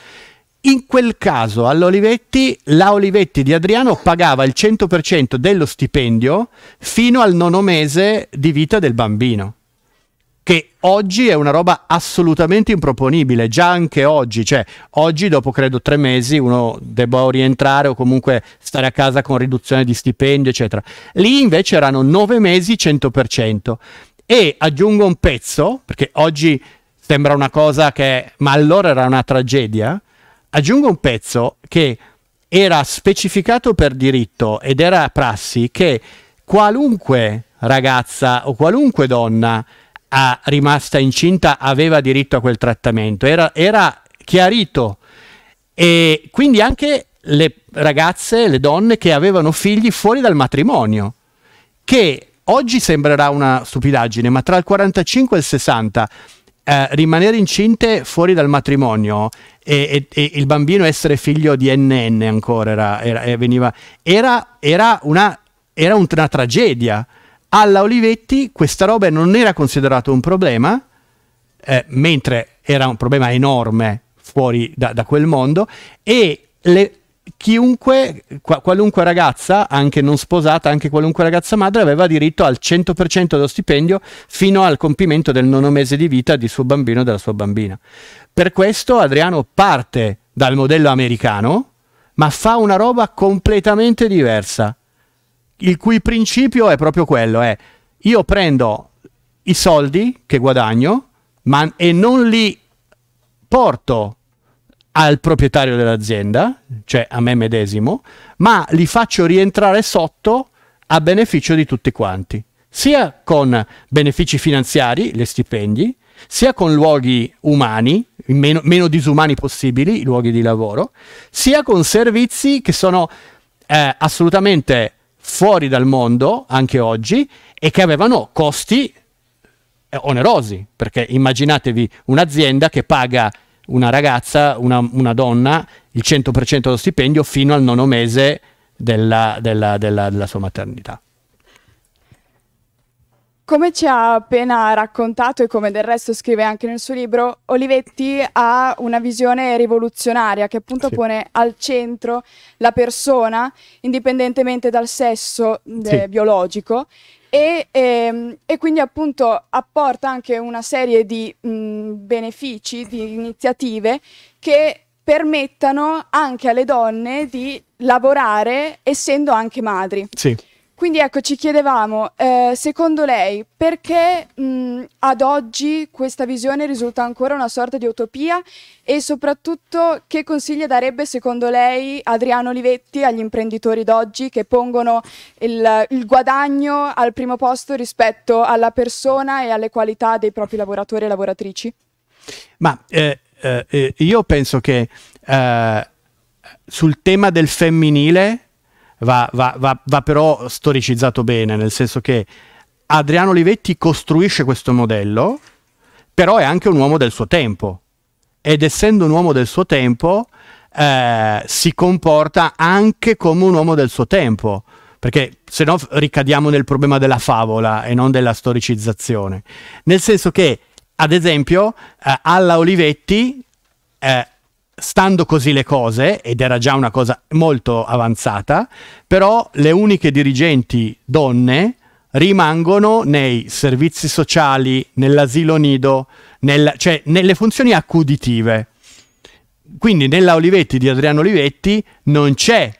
In quel caso all'Olivetti, la Olivetti di Adriano pagava il 100% dello stipendio fino al nono mese di vita del bambino che oggi è una roba assolutamente improponibile, già anche oggi, cioè oggi dopo credo tre mesi uno debba rientrare o comunque stare a casa con riduzione di stipendio, eccetera. Lì invece erano nove mesi 100%. E aggiungo un pezzo, perché oggi sembra una cosa che, ma allora era una tragedia, aggiungo un pezzo che era specificato per diritto ed era prassi che qualunque ragazza o qualunque donna a, rimasta incinta aveva diritto a quel trattamento, era, era chiarito e quindi anche le ragazze, le donne che avevano figli fuori dal matrimonio, che oggi sembrerà una stupidaggine, ma tra il 45 e il 60 eh, rimanere incinte fuori dal matrimonio e, e, e, il bambino essere figlio di NN ancora era, era, veniva, era, era una, una tragedia alla Olivetti questa roba non era considerata un problema, eh, mentre era un problema enorme fuori da, da quel mondo, e le, chiunque, qualunque ragazza, anche non sposata, anche qualunque ragazza madre, aveva diritto al 100% dello stipendio fino al compimento del nono mese di vita di suo bambino e della sua bambina. Per questo Adriano parte dal modello americano, ma fa una roba completamente diversa il cui principio è proprio quello, è io prendo i soldi che guadagno ma, e non li porto al proprietario dell'azienda, cioè a me medesimo, ma li faccio rientrare sotto a beneficio di tutti quanti, sia con benefici finanziari, gli stipendi, sia con luoghi umani, meno, meno disumani possibili, i luoghi di lavoro, sia con servizi che sono eh, assolutamente fuori dal mondo anche oggi e che avevano costi eh, onerosi, perché immaginatevi un'azienda che paga una ragazza, una, una donna, il 100% dello stipendio fino al nono mese della, della, della, della sua maternità. Come ci ha appena raccontato e come del resto scrive anche nel suo libro, Olivetti ha una visione rivoluzionaria che appunto sì. pone al centro la persona, indipendentemente dal sesso eh, sì. biologico, e, e, ehm, e, quindi appunto apporta anche una serie di mh, mm, benefici, di iniziative che permettano anche alle donne di lavorare essendo anche madri. Sì. Quindi ecco, ci chiedevamo, eh, secondo lei, perché mh, ad oggi questa visione risulta ancora una sorta di utopia e soprattutto che consigli darebbe secondo lei Adriano Olivetti agli imprenditori d'oggi che pongono il, il guadagno al primo posto rispetto alla persona e alle qualità dei propri lavoratori e lavoratrici? Ma eh, eh, eh io penso che eh, sul tema del femminile va, va, va, va però storicizzato bene, nel senso che Adriano Olivetti costruisce questo modello, però è anche un uomo del suo tempo. Ed essendo un uomo del suo tempo, eh, si comporta anche come un uomo del suo tempo, perché se no ricadiamo nel problema della favola e non della storicizzazione. Nel senso che, ad esempio, eh, alla Olivetti eh, stando così le cose, ed era già una cosa molto avanzata, però le uniche dirigenti donne rimangono nei servizi sociali, nell'asilo nido, nel, cioè nelle funzioni accuditive. Quindi nella Olivetti di Adriano Olivetti non c'è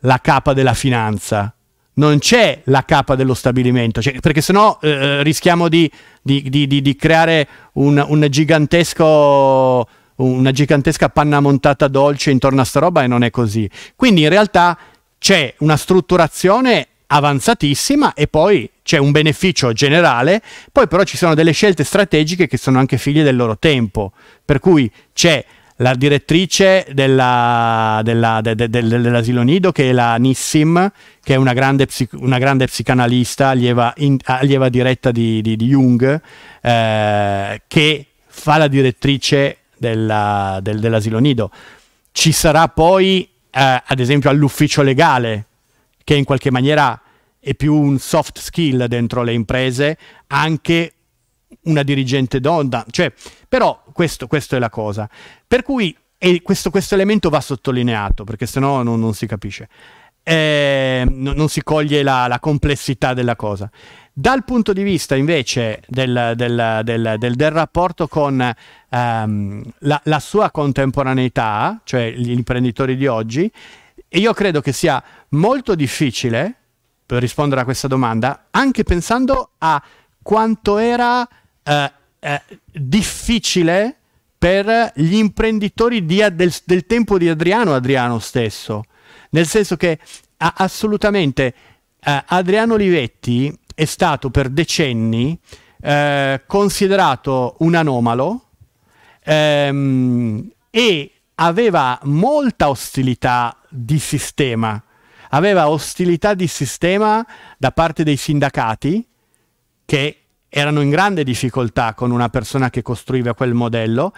la capa della finanza, non c'è la capa dello stabilimento, cioè, perché sennò eh, rischiamo di, di, di, di creare un, un gigantesco una gigantesca panna montata dolce intorno a sta roba e non è così. Quindi in realtà c'è una strutturazione avanzatissima e poi c'è un beneficio generale, poi però ci sono delle scelte strategiche che sono anche figlie del loro tempo, per cui c'è la direttrice della, della, de, de, de, dell'asilo nido che è la Nissim, che è una grande, psic- una grande psicanalista, allieva, in, allieva diretta di, di, di Jung, eh, che fa la direttrice della, del, dell'asilo nido. Ci sarà poi, eh, ad esempio, all'ufficio legale, che in qualche maniera è più un soft skill dentro le imprese, anche una dirigente donna. Cioè, però questo, questo è la cosa. Per cui questo, questo, elemento va sottolineato, perché sennò non, non si capisce. Eh, non, non si coglie la, la complessità della cosa. Dal punto di vista invece del, del, del, del rapporto con ehm, la, la, sua contemporaneità, cioè gli imprenditori di oggi, io credo che sia molto difficile per rispondere a questa domanda, anche pensando a quanto era eh, eh, difficile per gli imprenditori di, del, del, tempo di Adriano Adriano stesso, nel senso che assolutamente eh, Adriano Olivetti è stato per decenni eh, considerato un anomalo ehm, e aveva molta ostilità di sistema. Aveva ostilità di sistema da parte dei sindacati che erano in grande difficoltà con una persona che costruiva quel modello,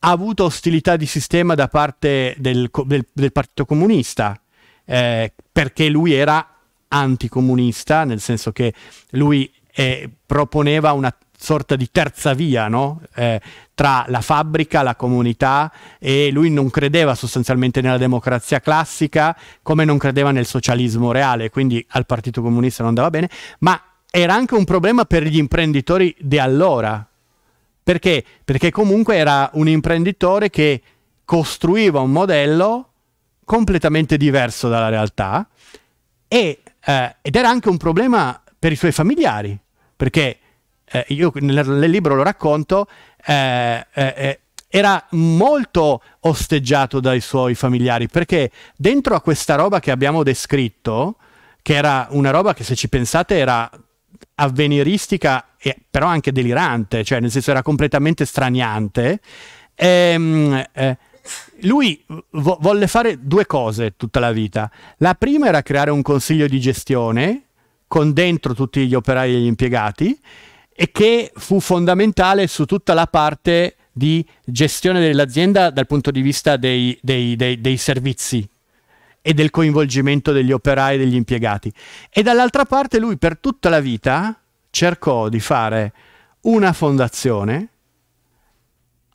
ha avuto ostilità di sistema da parte del, del, del Partito Comunista eh, perché lui era anticomunista, nel senso che lui eh, proponeva una sorta di terza via no? eh, tra la fabbrica, la comunità e lui non credeva sostanzialmente nella democrazia classica come non credeva nel socialismo reale, quindi al Partito Comunista non andava bene, ma era anche un problema per gli imprenditori di allora. Perché? Perché comunque era un imprenditore che costruiva un modello completamente diverso dalla realtà e eh, ed era anche un problema per i suoi familiari, perché eh, io nel, nel, libro lo racconto, eh, eh, eh, era molto osteggiato dai suoi familiari, perché dentro a questa roba che abbiamo descritto, che era una roba che se ci pensate era avveniristica, e, però anche delirante, cioè nel senso era completamente straniante, ehm, eh, lui vo- volle fare due cose tutta la vita. La prima era creare un consiglio di gestione con dentro tutti gli operai e gli impiegati e che fu fondamentale su tutta la parte di gestione dell'azienda dal punto di vista dei, dei, dei, dei servizi e del coinvolgimento degli operai e degli impiegati. E dall'altra parte lui per tutta la vita cercò di fare una fondazione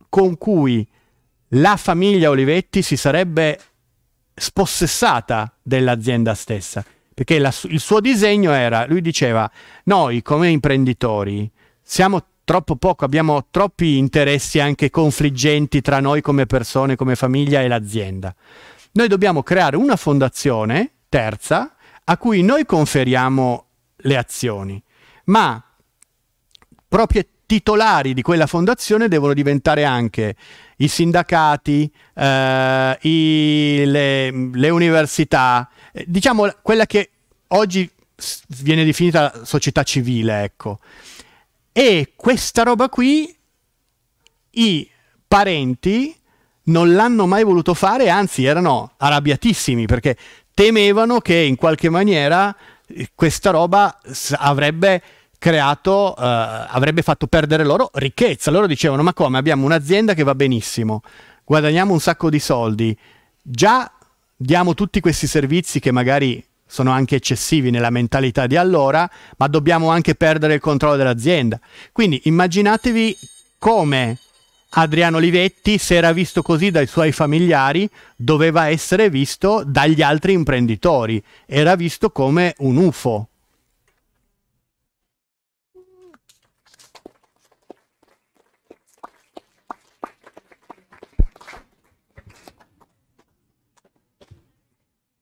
con cui la famiglia Olivetti si sarebbe spossessata dell'azienda stessa, perché la, il suo disegno era, lui diceva, noi come imprenditori siamo troppo poco, abbiamo troppi interessi anche confliggenti tra noi come persone, come famiglia e l'azienda. Noi dobbiamo creare una fondazione terza a cui noi conferiamo le azioni, ma proprietà titolari di quella fondazione devono diventare anche i sindacati, eh, i, le, le, università, eh, diciamo quella che oggi viene definita società civile, ecco. E questa roba qui i parenti non l'hanno mai voluto fare, anzi erano arrabbiatissimi perché temevano che in qualche maniera eh, questa roba avrebbe creato eh, avrebbe fatto perdere loro ricchezza. Loro dicevano: Ma come? Abbiamo un'azienda che va benissimo, guadagniamo un sacco di soldi, già diamo tutti questi servizi che magari sono anche eccessivi nella mentalità di allora, ma dobbiamo anche perdere il controllo dell'azienda. Quindi immaginatevi come Adriano Olivetti, se era visto così dai suoi familiari, doveva essere visto dagli altri imprenditori, era visto come un UFO,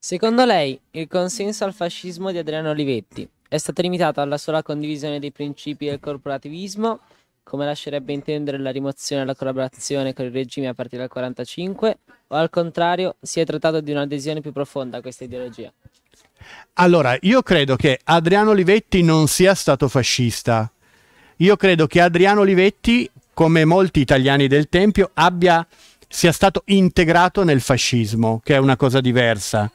Secondo lei, il consenso al fascismo di Adriano Olivetti è stato limitato alla sola condivisione dei principi del corporativismo, come lascerebbe intendere la rimozione e la collaborazione con il regime a partire dal 1945, o al contrario si è trattato di un'adesione più profonda a questa ideologia? Allora, io credo che Adriano Olivetti non sia stato fascista. Io credo che Adriano Olivetti, come molti italiani del Tempio, abbia, sia stato integrato nel fascismo, che è una cosa diversa.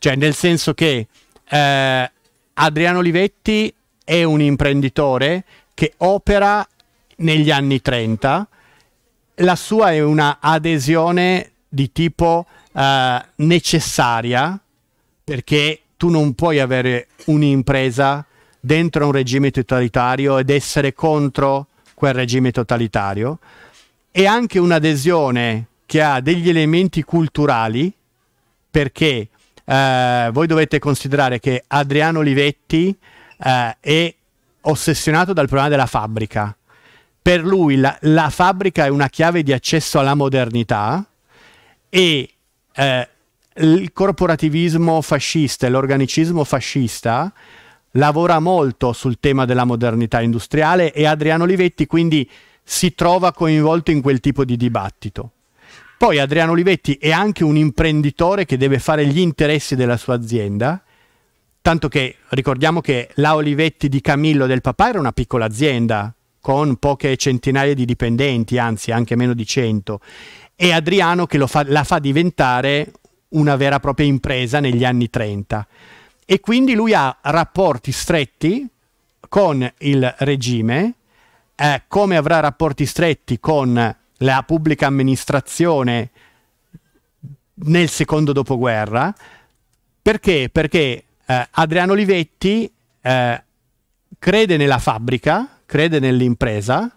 Cioè, nel senso che eh, Adriano Olivetti è un imprenditore che opera negli anni 30. La sua è una adesione di tipo eh, necessaria perché tu non puoi avere un'impresa dentro un regime totalitario ed essere contro quel regime totalitario. È anche un'adesione che ha degli elementi culturali perché eh, voi dovete considerare che Adriano Olivetti eh, è ossessionato dal problema della fabbrica. Per lui la, la, fabbrica è una chiave di accesso alla modernità e eh, il corporativismo fascista e l'organicismo fascista lavora molto sul tema della modernità industriale e Adriano Olivetti quindi si trova coinvolto in quel tipo di dibattito. Poi Adriano Olivetti è anche un imprenditore che deve fare gli interessi della sua azienda. Tanto che ricordiamo che la Olivetti di Camillo del papà era una piccola azienda con poche centinaia di dipendenti, anzi anche meno di 100, e Adriano che fa, la fa diventare una vera e propria impresa negli anni 30. E quindi lui ha rapporti stretti con il regime, eh, come avrà rapporti stretti con la pubblica amministrazione nel secondo dopoguerra. Perché? Perché eh, Adriano Olivetti eh, crede nella fabbrica, crede nell'impresa,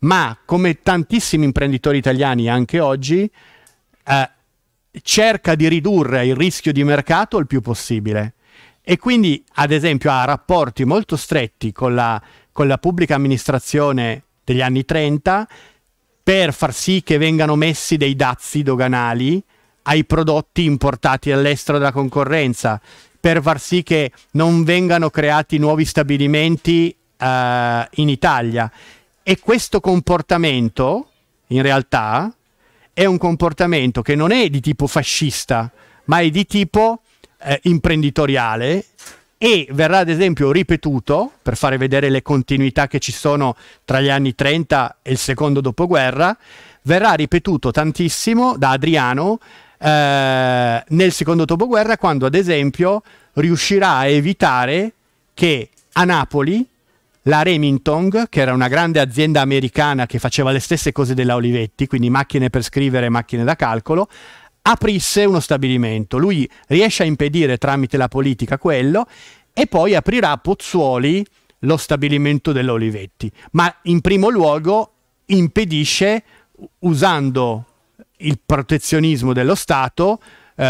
ma come tantissimi imprenditori italiani anche oggi, eh, cerca di ridurre il rischio di mercato il più possibile. E quindi, ad esempio, ha rapporti molto stretti con la, con la pubblica amministrazione degli anni 30 per far sì che vengano messi dei dazi doganali ai prodotti importati all'estero dalla concorrenza, per far sì che non vengano creati nuovi stabilimenti uh, in Italia. E questo comportamento, in realtà, è un comportamento che non è di tipo fascista, ma è di tipo eh, imprenditoriale e verrà ad esempio ripetuto per fare vedere le continuità che ci sono tra gli anni 30 e il secondo dopoguerra, verrà ripetuto tantissimo da Adriano eh, nel secondo dopoguerra quando ad esempio riuscirà a evitare che a Napoli la Remington, che era una grande azienda americana che faceva le stesse cose della Olivetti, quindi macchine per scrivere, e macchine da calcolo, aprisse uno stabilimento. Lui riesce a impedire tramite la politica quello e poi aprirà a Pozzuoli lo stabilimento dell'Olivetti, ma in primo luogo impedisce usando il protezionismo dello Stato eh,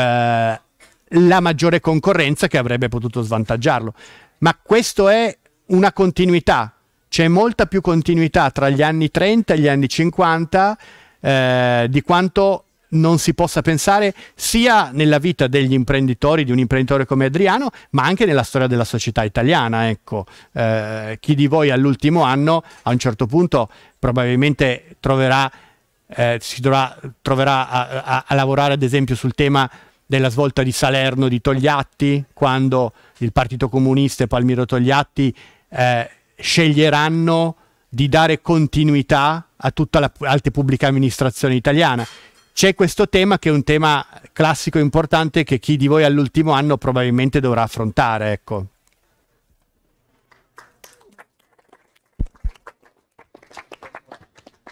la maggiore concorrenza che avrebbe potuto svantaggiarlo. Ma questo è una continuità, c'è molta più continuità tra gli anni 30 e gli anni 50 eh, di quanto non si possa pensare sia nella vita degli imprenditori, di un imprenditore come Adriano, ma anche nella storia della società italiana. Ecco. Eh, chi di voi all'ultimo anno a un certo punto probabilmente troverà, eh, si dovrà, troverà a, a, a lavorare ad esempio sul tema della svolta di Salerno di Togliatti, quando il Partito Comunista e Palmiro Togliatti eh, sceglieranno di dare continuità a tutta l'alta pubblica amministrazione italiana c'è questo tema che è un tema classico importante che chi di voi all'ultimo anno probabilmente dovrà affrontare, ecco.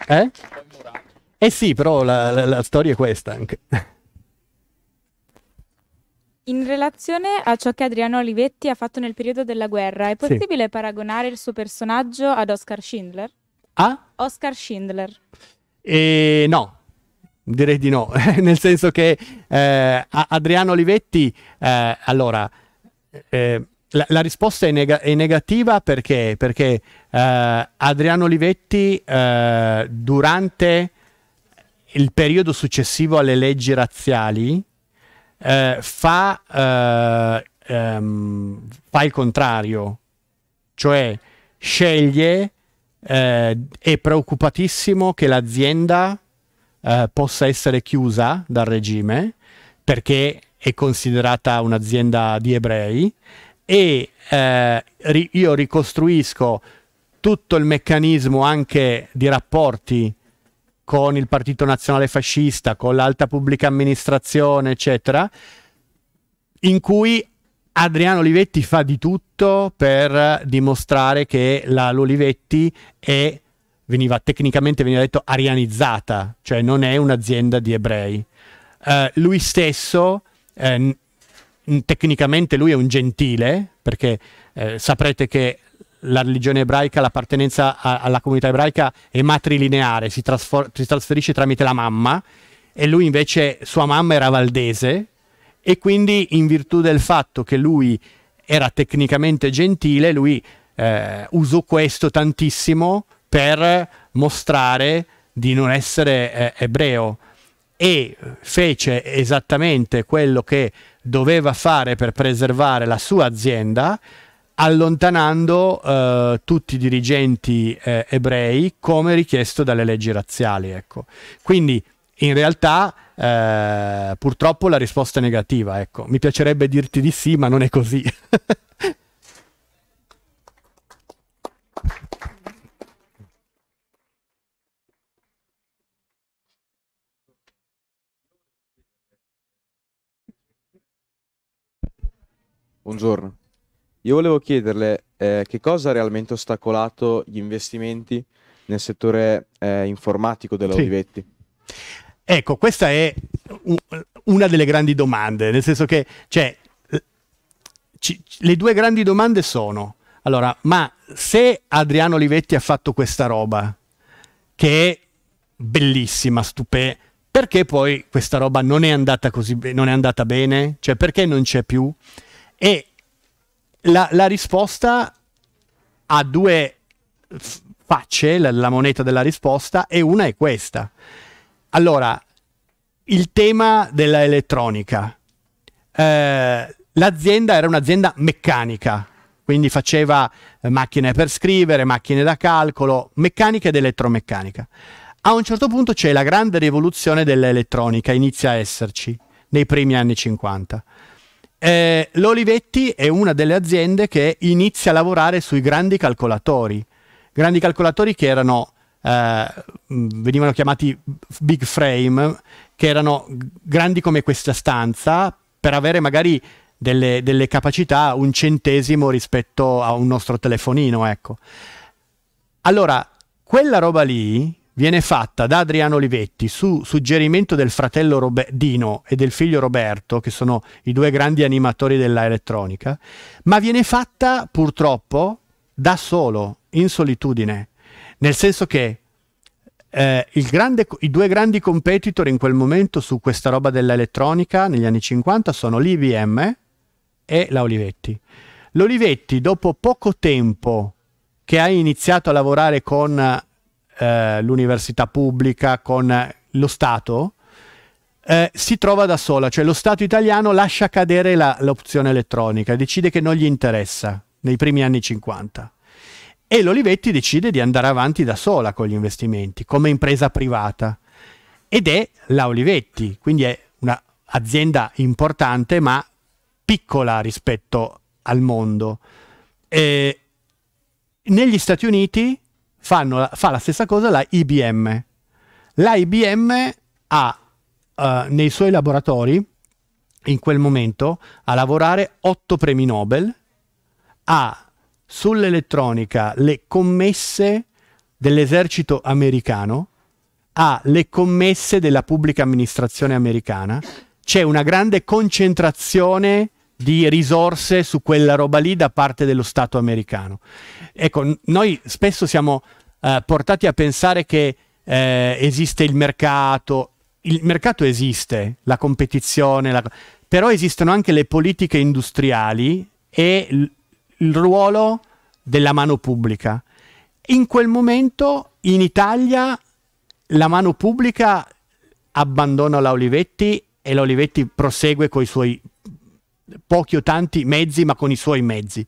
Eh? eh sì, però la, la, la storia è questa anche. In relazione a ciò che Adriano Olivetti ha fatto nel periodo della guerra, è possibile sì. paragonare il suo personaggio ad Oscar Schindler? Ah? Oscar Schindler. Eh, no, Direi di no, nel senso che eh, Adriano Olivetti, eh, allora, eh, la, la, risposta è, neg- è negativa perché, perché eh, Adriano Olivetti eh, durante il periodo successivo alle leggi razziali eh, fa, ehm, fa, il contrario, cioè sceglie, è preoccupatissimo che l'azienda eh, possa essere chiusa dal regime perché è considerata un'azienda di ebrei e eh, ri- io ricostruisco tutto il meccanismo anche di rapporti con il Partito Nazionale Fascista, con l'alta pubblica amministrazione, eccetera, in cui Adriano Olivetti fa di tutto per dimostrare che la L'Olivetti è veniva tecnicamente veniva detto arianizzata, cioè non è un'azienda di ebrei. Eh, lui stesso, eh, tecnicamente lui è un gentile, perché eh, saprete che la religione ebraica, l'appartenenza a- alla comunità ebraica è matrilineare, si, trasfor- si trasferisce tramite la mamma e lui invece, sua mamma era valdese e quindi in virtù del fatto che lui era tecnicamente gentile, lui eh, usò questo tantissimo per mostrare di non essere eh, ebreo e fece esattamente quello che doveva fare per preservare la sua azienda allontanando eh, tutti i dirigenti eh, ebrei come richiesto dalle leggi razziali. Ecco. Quindi in realtà eh, purtroppo la risposta è negativa. Ecco. Mi piacerebbe dirti di sì, ma non è così. Buongiorno. Io volevo chiederle eh, che cosa ha realmente ostacolato gli investimenti nel settore eh, informatico della sì. Olivetti. Ecco, questa è una delle grandi domande, nel senso che cioè, le due grandi domande sono, allora, ma se Adriano Olivetti ha fatto questa roba, che è bellissima, stupenda, perché poi questa roba non è andata così bene, non è andata bene? Cioè perché non c'è più? E la, la risposta ha due facce, la, la moneta della risposta, e una è questa. Allora, il tema dell'elettronica. Eh, l'azienda era un'azienda meccanica, quindi faceva eh, macchine per scrivere, macchine da calcolo, meccanica ed elettromeccanica. A un certo punto c'è la grande rivoluzione dell'elettronica, inizia a esserci nei primi anni 50 eh, l'Olivetti è una delle aziende che inizia a lavorare sui grandi calcolatori, grandi calcolatori che erano, eh, venivano chiamati big frame, che erano grandi come questa stanza, per avere magari delle, delle capacità un centesimo rispetto a un nostro telefonino, ecco. Allora, quella roba lì viene fatta da Adriano Olivetti su suggerimento del fratello Robe- Dino e del figlio Roberto, che sono i due grandi animatori dell'elettronica, ma viene fatta purtroppo da solo, in solitudine, nel senso che eh, grande, i due grandi competitor in quel momento su questa roba dell'elettronica negli anni 50 sono l'IBM e la Olivetti. L'Olivetti, dopo poco tempo che ha iniziato a lavorare con eh, l'università pubblica, con lo Stato, eh, si trova da sola, cioè lo Stato italiano lascia cadere l'opzione elettronica, decide che non gli interessa nei primi anni 50 e l'Olivetti decide di andare avanti da sola con gli investimenti come impresa privata ed è la Olivetti, quindi è un'azienda importante ma piccola rispetto al mondo. E eh, negli Stati Uniti fanno, fa la stessa cosa la IBM. La IBM ha eh, nei suoi laboratori, in quel momento, a lavorare otto premi Nobel, ha sull'elettronica le commesse dell'esercito americano, ha le commesse della pubblica amministrazione americana, c'è una grande concentrazione di risorse su quella roba lì da parte dello Stato americano. Ecco, noi spesso siamo eh, portati a pensare che eh, esiste il mercato, il mercato esiste, la competizione, la... però esistono anche le politiche industriali e l- il ruolo della mano pubblica. In quel momento in Italia la mano pubblica abbandona la Olivetti e l'Olivetti prosegue con i suoi pochi o tanti mezzi, ma con i suoi mezzi.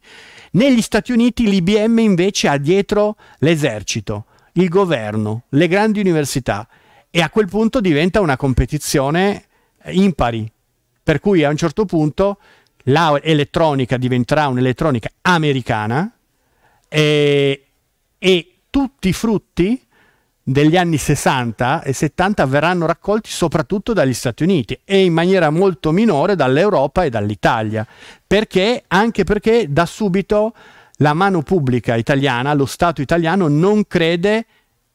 Negli Stati Uniti l'IBM invece ha dietro l'esercito, il governo, le grandi università e a quel punto diventa una competizione eh, impari, per cui a un certo punto l'elettronica diventerà un'elettronica americana e, eh, e tutti i frutti degli anni 60 e 70 verranno raccolti soprattutto dagli Stati Uniti e in maniera molto minore dall'Europa e dall'Italia, perché anche perché da subito la mano pubblica italiana, lo Stato italiano non crede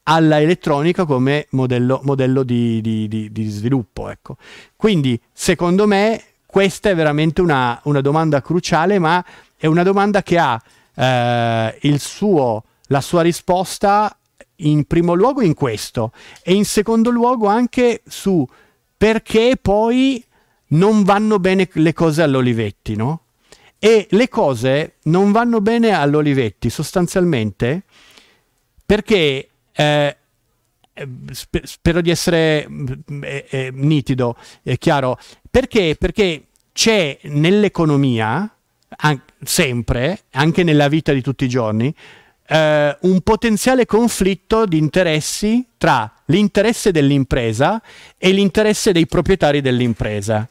alla elettronica come modello, modello di, di, di, di, sviluppo. Ecco. Quindi, secondo me, questa è veramente una, una, domanda cruciale, ma è una domanda che ha eh, il suo, la sua risposta in primo luogo in questo e in secondo luogo anche su perché poi non vanno bene le cose all'Olivetti, no? E le cose non vanno bene all'Olivetti sostanzialmente perché eh, spero di essere mm, eh, eh, nitido, e chiaro, perché, perché c'è nell'economia, an sempre, anche nella vita di tutti i giorni, eh, un potenziale conflitto di interessi tra l'interesse dell'impresa e l'interesse dei proprietari dell'impresa.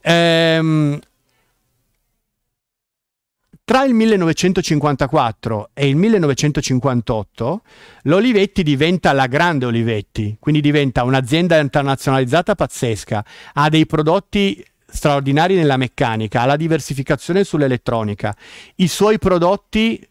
Ehm, tra il 1954 e il 1958 l'Olivetti diventa la grande Olivetti, quindi diventa un'azienda internazionalizzata pazzesca, ha dei prodotti straordinari nella meccanica, ha la diversificazione sull'elettronica, i suoi prodotti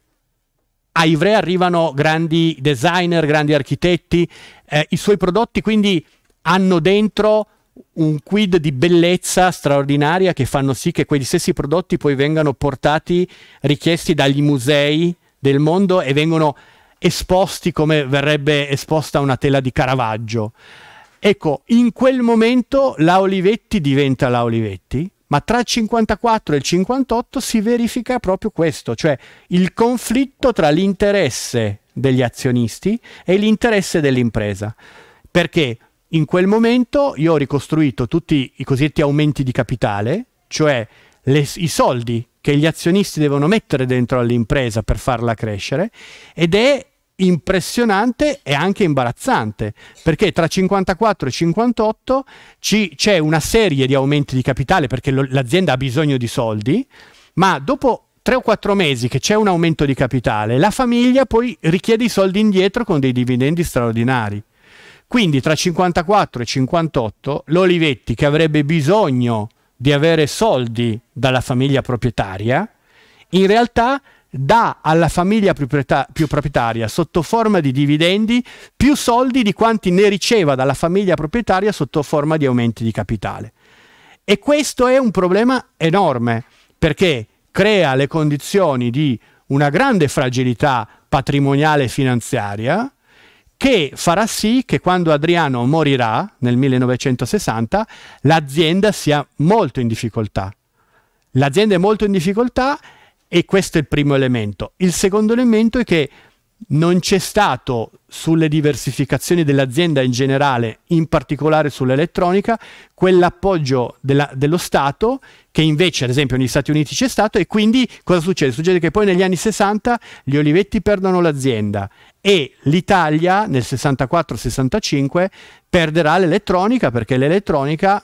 a ah, Ivrea arrivano grandi designer, grandi architetti, eh, i suoi prodotti quindi hanno dentro un quid di bellezza straordinaria che fanno sì che quegli stessi prodotti poi vengano portati, richiesti dagli musei del mondo e vengono esposti come verrebbe esposta una tela di Caravaggio. Ecco, in quel momento la Olivetti diventa la Olivetti ma tra il 54 e il 58 si verifica proprio questo, cioè il conflitto tra l'interesse degli azionisti e l'interesse dell'impresa. Perché in quel momento io ho ricostruito tutti i cosiddetti aumenti di capitale, cioè le, i soldi che gli azionisti devono mettere dentro all'impresa per farla crescere ed è impressionante e anche imbarazzante, perché tra 54 e 58 c'è una serie di aumenti di capitale perché l'azienda ha bisogno di soldi, ma dopo tre o quattro mesi che c'è un aumento di capitale, la famiglia poi richiede i soldi indietro con dei dividendi straordinari. Quindi tra 54 e 58 l'Olivetti che avrebbe bisogno di avere soldi dalla famiglia proprietaria, in realtà dà alla famiglia più, preta- più proprietaria sotto forma di dividendi più soldi di quanti ne riceva dalla famiglia proprietaria sotto forma di aumenti di capitale. E questo è un problema enorme perché crea le condizioni di una grande fragilità patrimoniale e finanziaria che farà sì che quando Adriano morirà nel 1960 l'azienda sia molto in difficoltà. L'azienda è molto in difficoltà e questo è il primo elemento. Il secondo elemento è che non c'è stato sulle diversificazioni dell'azienda in generale, in particolare sull'elettronica, quell'appoggio della, dello Stato che invece ad esempio negli Stati Uniti c'è stato e quindi cosa succede? Succede che poi negli anni 60 gli Olivetti perdono l'azienda e l'Italia nel 64-65 perderà l'elettronica perché l'elettronica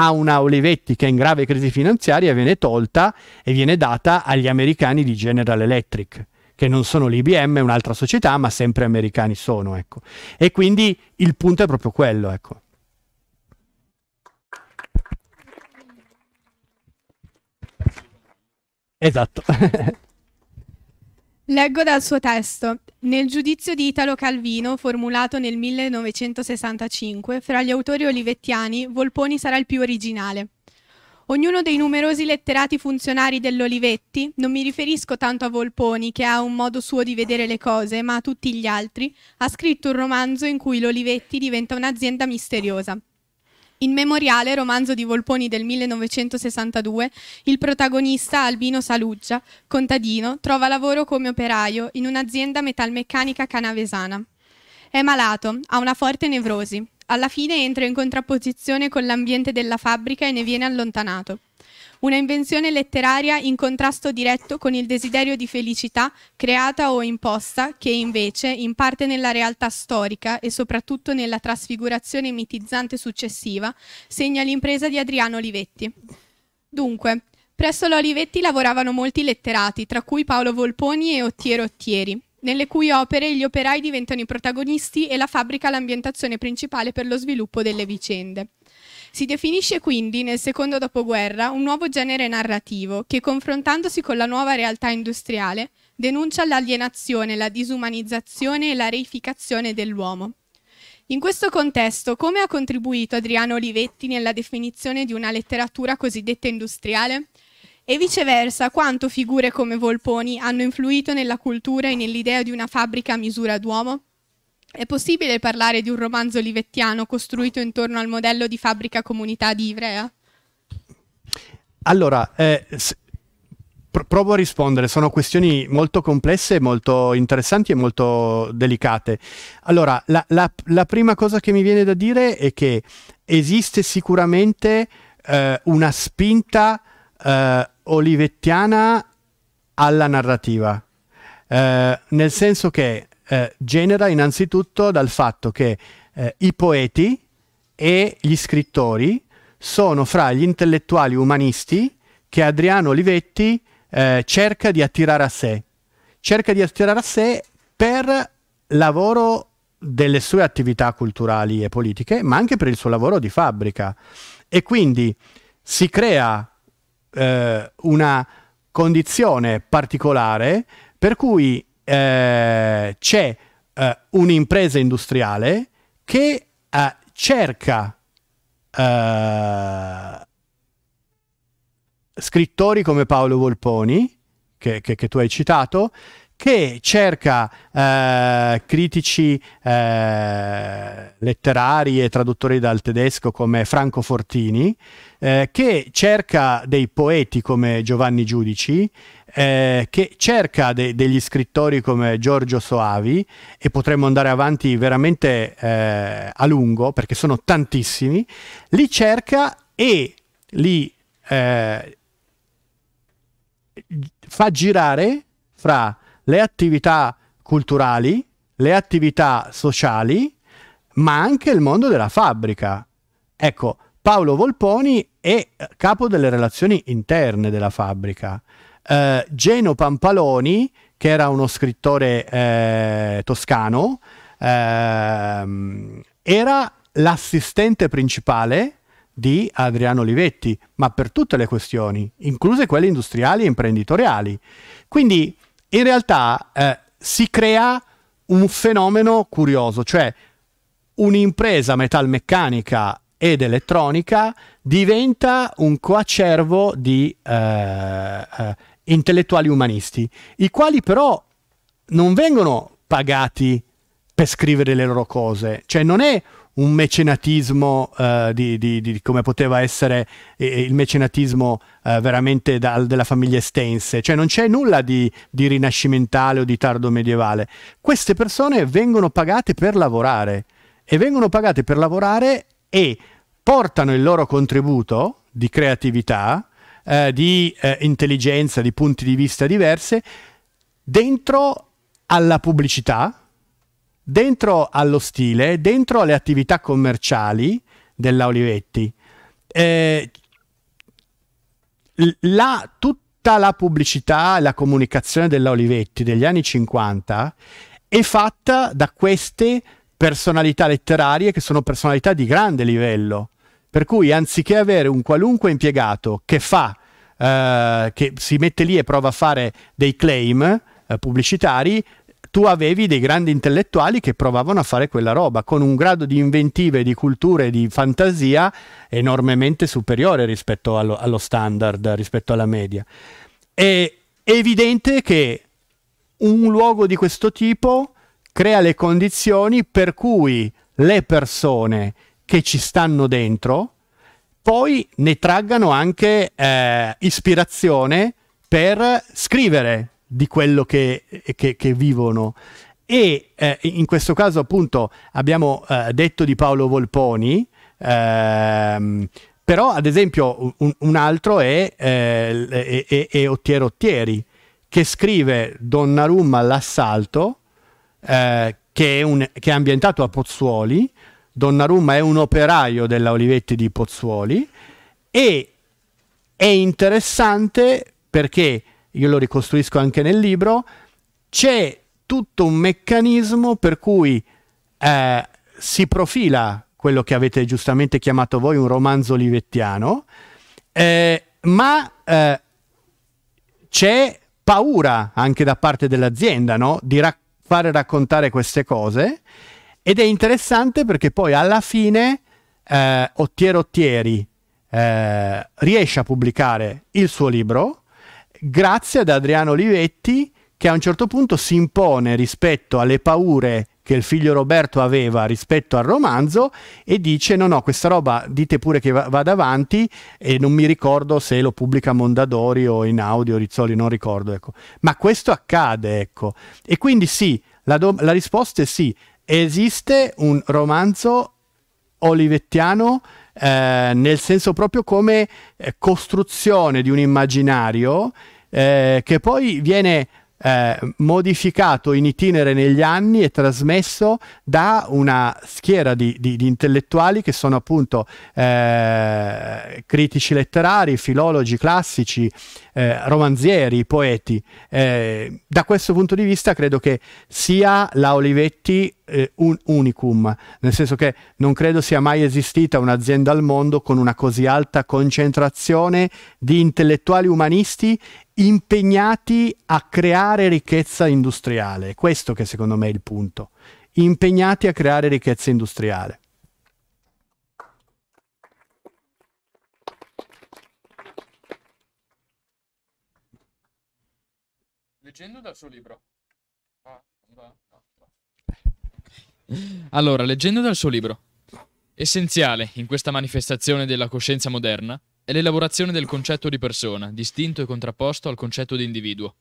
ha una Olivetti che è in grave crisi finanziaria viene tolta e viene data agli americani di General Electric che non sono l'IBM, è un'altra società, ma sempre americani sono, ecco. E quindi il punto è proprio quello, ecco. Esatto. Leggo dal suo testo. Nel giudizio di Italo Calvino, formulato nel 1965, fra gli autori olivettiani, Volponi sarà il più originale. Ognuno dei numerosi letterati funzionari dell'Olivetti, non mi riferisco tanto a Volponi, che ha un modo suo di vedere le cose, ma a tutti gli altri, ha scritto un romanzo in cui l'Olivetti diventa un'azienda misteriosa. In Memoriale, romanzo di Volponi del 1962, il protagonista Albino Saluggia, contadino, trova lavoro come operaio in un'azienda metalmeccanica canavesana. È malato, ha una forte nevrosi. Alla fine entra in contrapposizione con l'ambiente della fabbrica e ne viene allontanato una invenzione letteraria in contrasto diretto con il desiderio di felicità creata o imposta che invece, in parte nella realtà storica e soprattutto nella trasfigurazione mitizzante successiva, segna l'impresa di Adriano Olivetti. Dunque, presso l'Olivetti lavoravano molti letterati, tra cui Paolo Volponi e Ottiero Ottieri, nelle cui opere gli operai diventano i protagonisti e la fabbrica l'ambientazione principale per lo sviluppo delle vicende. Si definisce quindi nel secondo dopoguerra un nuovo genere narrativo che confrontandosi con la nuova realtà industriale denuncia l'alienazione, la disumanizzazione e la reificazione dell'uomo. In questo contesto, come ha contribuito Adriano Olivetti nella definizione di una letteratura cosiddetta industriale? E viceversa, quanto figure come Volponi hanno influito nella cultura e nell'idea di una fabbrica a misura d'uomo? È possibile parlare di un romanzo olivettiano costruito intorno al modello di fabbrica comunità di Ivrea? Allora, eh, provo a rispondere, sono questioni molto complesse, molto interessanti e molto delicate. Allora, la, la, la prima cosa che mi viene da dire è che esiste sicuramente eh, una spinta eh, olivettiana alla narrativa, eh, nel senso che eh, genera innanzitutto dal fatto che eh, i poeti e gli scrittori sono fra gli intellettuali umanisti che Adriano Olivetti eh, cerca di attirare a sé. Cerca di attirare a sé per lavoro delle sue attività culturali e politiche, ma anche per il suo lavoro di fabbrica. E quindi si crea eh, una condizione particolare per cui eh, c'è eh, un'impresa industriale che eh, cerca eh, scrittori come Paolo Volponi, che, che, che, tu hai citato, che cerca eh, critici letterari e traduttori dal tedesco come Franco Fortini, che cerca dei poeti come Giovanni Giudici eh, che cerca de degli scrittori come Giorgio Soavi e potremmo andare avanti veramente eh, a lungo perché sono tantissimi, li cerca e li eh, fa girare fra le attività culturali, le attività sociali, ma anche il mondo della fabbrica. Ecco, Paolo Volponi è capo delle relazioni interne della fabbrica eh, Geno Pampaloni, che era uno scrittore eh, toscano, ehm, era l'assistente principale di Adriano Olivetti, ma per tutte le questioni, incluse quelle industriali e imprenditoriali. Quindi in realtà eh, si crea un fenomeno curioso, cioè un'impresa metalmeccanica ed elettronica diventa un coacervo di eh, eh intellettuali umanisti, i quali però non vengono pagati per scrivere le loro cose, cioè non è un mecenatismo uh, di, di, di, come poteva essere eh, il mecenatismo uh, veramente da, della famiglia estense, cioè non c'è nulla di, di, rinascimentale o di tardo medievale. Queste persone vengono pagate per lavorare e vengono pagate per lavorare e portano il loro contributo di creatività eh, di eh, intelligenza, di punti di vista diverse, dentro alla pubblicità, dentro allo stile, dentro alle attività commerciali della Olivetti. Eh, la, tutta la pubblicità e la comunicazione della Olivetti degli anni 50 è fatta da queste personalità letterarie che sono personalità di grande livello. Per cui anziché avere un qualunque impiegato che fa, eh, che si mette lì e prova a fare dei claim eh, pubblicitari, tu avevi dei grandi intellettuali che provavano a fare quella roba con un grado di inventive, di cultura e di fantasia enormemente superiore rispetto allo, allo standard, rispetto alla media. È evidente che un luogo di questo tipo crea le condizioni per cui le persone che ci stanno dentro, poi ne traggano anche eh, ispirazione per scrivere di quello che, che, che vivono. E eh, in questo caso, appunto, abbiamo eh, detto di Paolo Volponi, ehm, però, ad esempio, un, un altro è, eh, è, è Ottiero Ottieri, che scrive Donnarumma all'assalto, eh, che è, un, che, è ambientato a Pozzuoli, Donnarumma è un operaio della Olivetti di Pozzuoli e è interessante perché, io lo ricostruisco anche nel libro, c'è tutto un meccanismo per cui eh, si profila quello che avete giustamente chiamato voi un romanzo olivettiano, eh, ma eh, c'è paura anche da parte dell'azienda no? di rac fare raccontare queste cose ed è interessante perché poi alla fine eh, Ottiero Ottieri eh, riesce a pubblicare il suo libro grazie ad Adriano Olivetti che a un certo punto si impone rispetto alle paure che il figlio Roberto aveva rispetto al romanzo e dice no no questa roba dite pure che vada avanti e non mi ricordo se lo pubblica Mondadori o in audio Rizzoli non ricordo ecco ma questo accade ecco e quindi sì la, do- la risposta è sì esiste un romanzo olivettiano eh, nel senso proprio come eh, costruzione di un immaginario eh, che poi viene eh, modificato in itinere negli anni e trasmesso da una schiera di, di, di intellettuali che sono appunto eh, critici letterari, filologi classici, eh, romanzieri, poeti. Eh, da questo punto di vista credo che sia la Olivetti eh, un unicum, nel senso che non credo sia mai esistita un'azienda al mondo con una così alta concentrazione di intellettuali umanisti impegnati a creare ricchezza industriale. Questo che secondo me è il punto. Impegnati a creare ricchezza industriale. Leggendo dal suo libro. Ah, allora, leggendo dal suo libro. Essenziale in questa manifestazione della coscienza moderna è l'elaborazione del concetto di persona, distinto e contrapposto al concetto di individuo.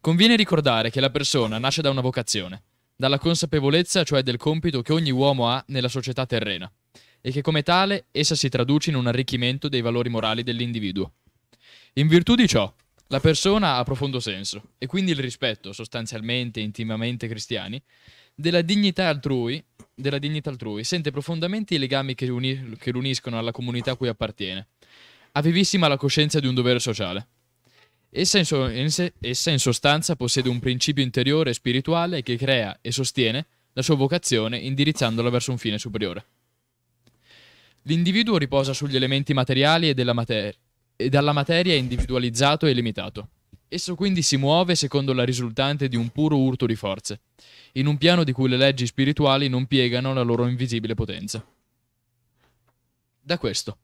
Conviene ricordare che la persona nasce da una vocazione, dalla consapevolezza cioè del compito che ogni uomo ha nella società terrena, e che come tale essa si traduce in un arricchimento dei valori morali dell'individuo. In virtù di ciò, la persona ha profondo senso, e quindi il rispetto, sostanzialmente e intimamente cristiani, della dignità altrui, della dignità altrui sente profondamente i legami che, uni- che l'uniscono alla comunità a cui appartiene. Ha vivissima la coscienza di un dovere sociale. Essa in, so- in se- essa in sostanza possiede un principio interiore e spirituale che crea e sostiene la sua vocazione indirizzandola verso un fine superiore. L'individuo riposa sugli elementi materiali e, della mater- e dalla materia è individualizzato e limitato. Esso quindi si muove secondo la risultante di un puro urto di forze in un piano di cui le leggi spirituali non piegano la loro invisibile potenza. Da questo,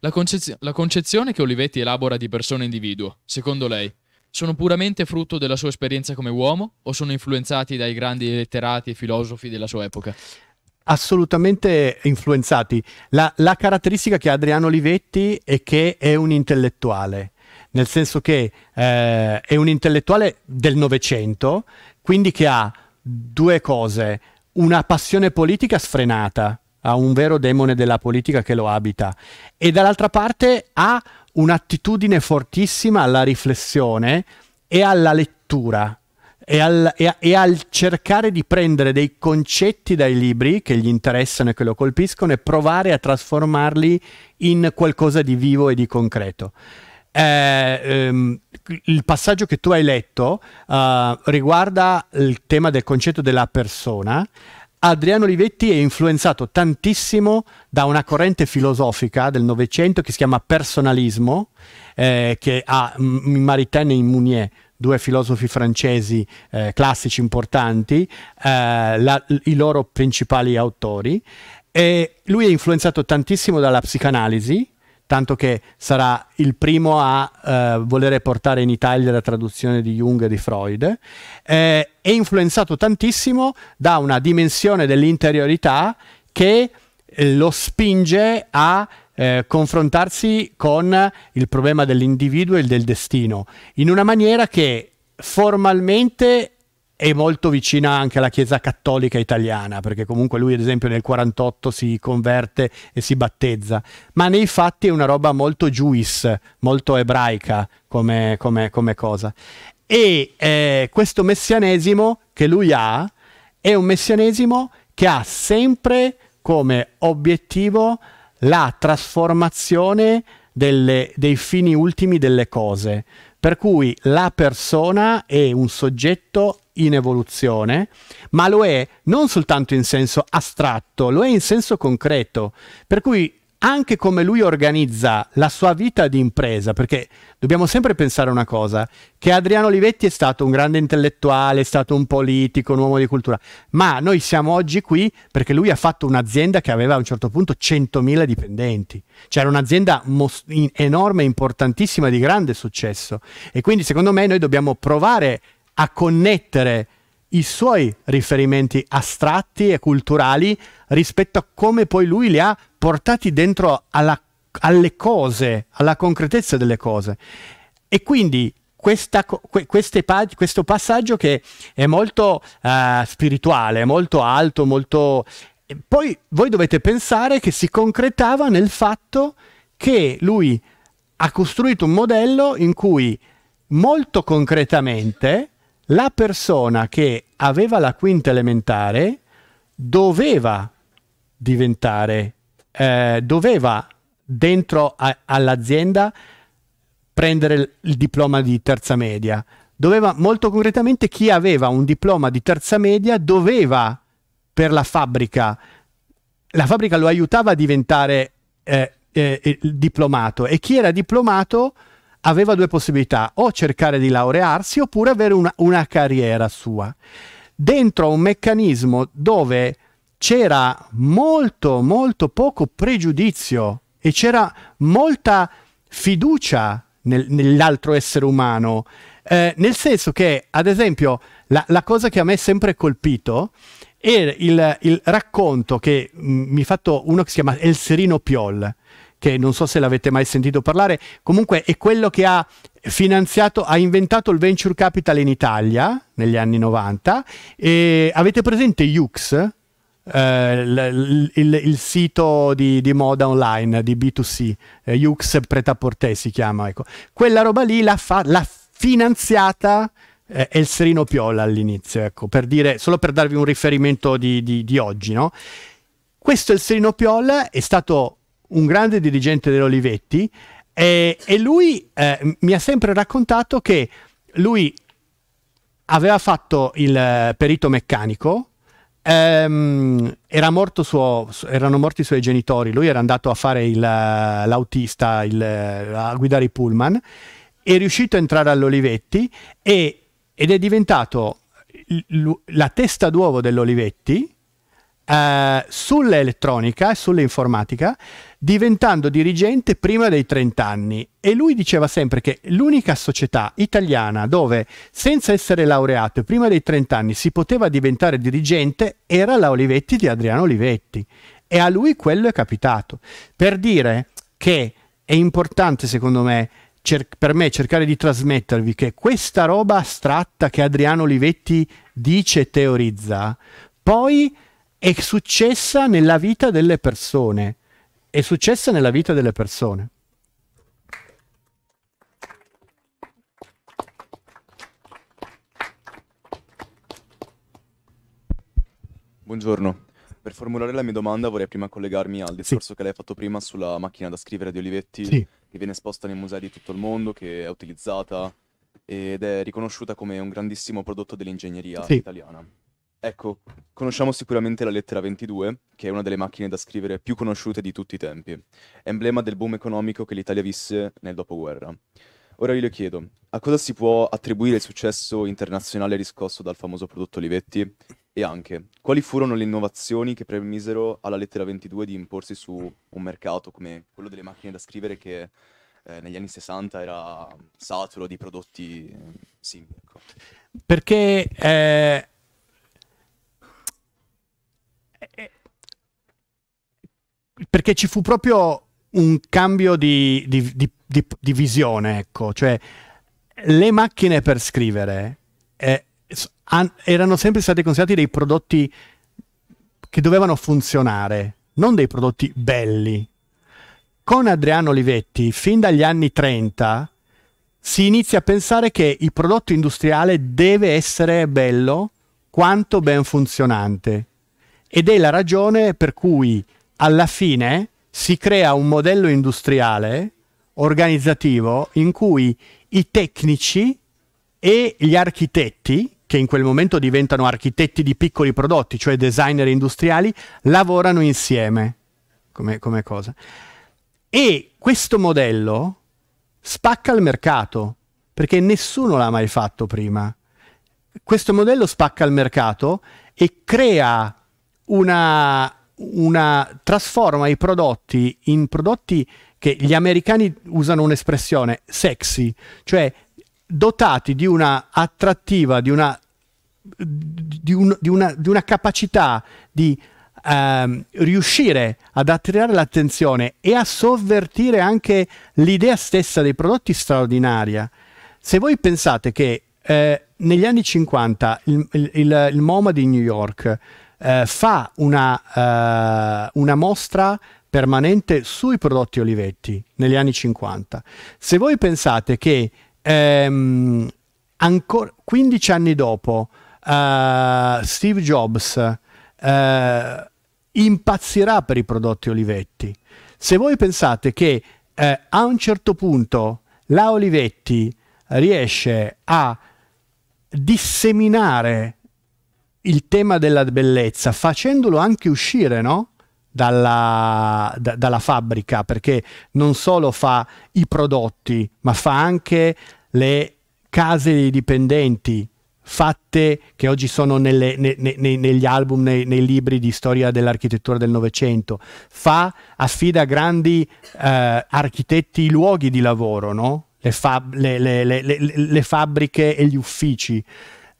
la, concezio- la concezione che Olivetti elabora di persona e individuo, secondo lei, sono puramente frutto della sua esperienza come uomo o sono influenzati dai grandi letterati e filosofi della sua epoca? assolutamente influenzati. La, la, caratteristica che ha Adriano Olivetti è che è un intellettuale, nel senso che eh, è un intellettuale del Novecento, quindi che ha due cose, una passione politica sfrenata, ha un vero demone della politica che lo abita e dall'altra parte ha un'attitudine fortissima alla riflessione e alla lettura e al, e, e al, cercare di prendere dei concetti dai libri che gli interessano e che lo colpiscono e provare a trasformarli in qualcosa di vivo e di concreto eh, ehm, il passaggio che tu hai letto eh, riguarda il tema del concetto della persona. Adriano Olivetti è influenzato tantissimo da una corrente filosofica del Novecento che si chiama personalismo, eh, che ha mm, Maritain e Mounier, due filosofi francesi eh, classici importanti, eh, la, i loro principali autori. E lui è influenzato tantissimo dalla psicanalisi tanto che sarà il primo a eh, volere portare in Italia la traduzione di Jung e di Freud, eh, è influenzato tantissimo da una dimensione dell'interiorità che eh, lo spinge a eh, confrontarsi con il problema dell'individuo e del destino in una maniera che formalmente è molto vicina anche alla Chiesa cattolica italiana, perché comunque lui ad esempio nel 48 si converte e si battezza, ma nei fatti è una roba molto juice, molto ebraica come, come, come cosa. E eh, questo messianesimo che lui ha è un messianesimo che ha sempre come obiettivo la trasformazione delle, dei fini ultimi delle cose, per cui la persona è un soggetto in evoluzione, ma lo è non soltanto in senso astratto, lo è in senso concreto. Per cui anche come lui organizza la sua vita di impresa, perché dobbiamo sempre pensare una cosa, che Adriano Olivetti è stato un grande intellettuale, è stato un politico, un uomo di cultura, ma noi siamo oggi qui perché lui ha fatto un'azienda che aveva a un certo punto 100.000 dipendenti, cioè era un'azienda mos- enorme, importantissima, di grande successo e quindi secondo me noi dobbiamo provare a a connettere i suoi riferimenti astratti e culturali rispetto a come poi lui li ha portati dentro alla, alle cose, alla concretezza delle cose. E quindi questa, pag- questo passaggio che è molto uh, spirituale, molto alto, molto... Poi voi dovete pensare che si concretava nel fatto che lui ha costruito un modello in cui molto concretamente la persona che aveva la quinta elementare doveva diventare, eh, doveva dentro all'azienda prendere il diploma di terza media. Doveva, molto concretamente, chi aveva un diploma di terza media doveva per la fabbrica, la fabbrica lo aiutava a diventare eh, eh, diplomato e chi era diplomato aveva due possibilità, o cercare di laurearsi oppure avere una, una carriera sua. Dentro un meccanismo dove c'era molto, molto poco pregiudizio e c'era molta fiducia nel, nell'altro essere umano. Eh, nel senso che, ad esempio, la, la cosa che a me è sempre colpito è il, il racconto che mh, mm, mi ha fatto uno che si chiama El Serino Piol, che non so se l'avete mai sentito parlare, comunque è quello che ha finanziato, ha inventato il venture capital in Italia negli anni 90 e avete presente Yux? Eh, il, il, il, sito di, di, moda online di B2C, eh, Yux à Porté si chiama, ecco. quella roba lì l'ha, fa- l'ha finanziata eh, Serino Piola all'inizio, ecco, per dire, solo per darvi un riferimento di, di, di oggi, no? Questo Serino Piola è stato un grande dirigente dell'Olivetti e, e lui eh, mi ha sempre raccontato che lui aveva fatto il eh, perito meccanico, ehm, era morto suo, erano morti i suoi genitori, lui era andato a fare il, eh, l'autista, il, eh, a guidare i pullman, è riuscito a entrare all'Olivetti e, ed è diventato la testa d'uovo dell'Olivetti eh, sull'elettronica e sull'informatica diventando dirigente prima dei 30 anni e lui diceva sempre che l'unica società italiana dove senza essere laureato prima dei 30 anni si poteva diventare dirigente era la Olivetti di Adriano Olivetti e a lui quello è capitato per dire che è importante secondo me per me cercare di trasmettervi che questa roba astratta che Adriano Olivetti dice e teorizza poi è successa nella vita delle persone è successa nella vita delle persone. Buongiorno. Per formulare la mia domanda vorrei prima collegarmi al discorso sì. che lei ha fatto prima sulla macchina da scrivere di Olivetti, sì. che viene esposta nei musei di tutto il mondo, che è utilizzata ed è riconosciuta come un grandissimo prodotto dell'ingegneria sì. italiana. Ecco, conosciamo sicuramente la lettera 22, che è una delle macchine da scrivere più conosciute di tutti i tempi, emblema del boom economico che l'Italia visse nel dopoguerra. Ora io le chiedo, a cosa si può attribuire il successo internazionale riscosso dal famoso prodotto Olivetti? E anche, quali furono le innovazioni che permisero alla lettera 22 di imporsi su un mercato come quello delle macchine da scrivere che eh, negli anni 60 era saturo di prodotti simili? Sì, ecco? Perché eh, perché ci fu proprio un cambio di, di, di, di visione, ecco, cioè le macchine per scrivere eh, erano sempre state considerate dei prodotti che dovevano funzionare, non dei prodotti belli. Con Adriano Olivetti, fin dagli anni 30, si inizia a pensare che il prodotto industriale deve essere bello quanto ben funzionante. Ed è la ragione per cui alla fine si crea un modello industriale organizzativo in cui i tecnici e gli architetti, che in quel momento diventano architetti di piccoli prodotti, cioè designer industriali, lavorano insieme come, come cosa. E questo modello spacca il mercato, perché nessuno l'ha mai fatto prima. Questo modello spacca il mercato e crea una una, trasforma i prodotti in prodotti che gli americani usano un'espressione sexy, cioè dotati di una attrattiva, di una, di un, di una, di una capacità di ehm, riuscire ad attirare l'attenzione e a sovvertire anche l'idea stessa dei prodotti straordinaria. Se voi pensate che eh, negli anni 50 il, il, il, il MoMA di New York eh, fa una, eh, una mostra permanente sui prodotti Olivetti negli anni 50. Se voi pensate che ehm, ancora 15 anni dopo uh, Steve Jobs uh, impazzirà per i prodotti Olivetti, se voi pensate che uh, a un certo punto la Olivetti riesce a disseminare il tema della bellezza facendolo anche uscire, no? Dalla, da, dalla, fabbrica perché non solo fa i prodotti ma fa anche le case dei dipendenti fatte che oggi sono nelle, ne, ne, negli album, nei, nei, libri di storia dell'architettura del Novecento, fa, affida a grandi eh, architetti i luoghi di lavoro, no? le, fab, le, le, le, fabbriche e gli uffici.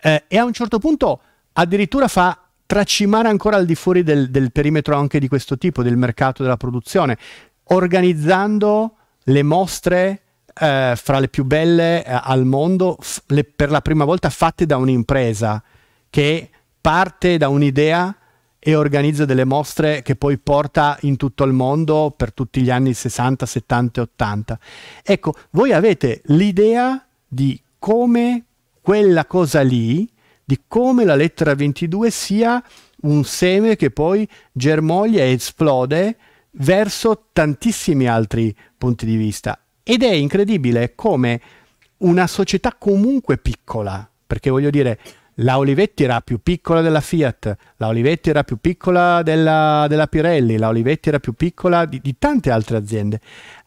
Eh, e a un certo punto addirittura fa tracimare ancora al di fuori del, del perimetro anche di questo tipo, del mercato della produzione, organizzando le mostre eh, fra le più belle eh, al mondo, le, per la prima volta fatte da un'impresa che parte da un'idea e organizza delle mostre che poi porta in tutto il mondo per tutti gli anni 60, 70 e 80. Ecco, voi avete l'idea di come quella cosa lì di come la lettera 22 sia un seme che poi germoglia e esplode verso tantissimi altri punti di vista. Ed è incredibile come una società comunque piccola, perché voglio dire, la Olivetti era più piccola della Fiat, la Olivetti era più piccola della, della Pirelli, la Olivetti era più piccola di, di tante altre aziende,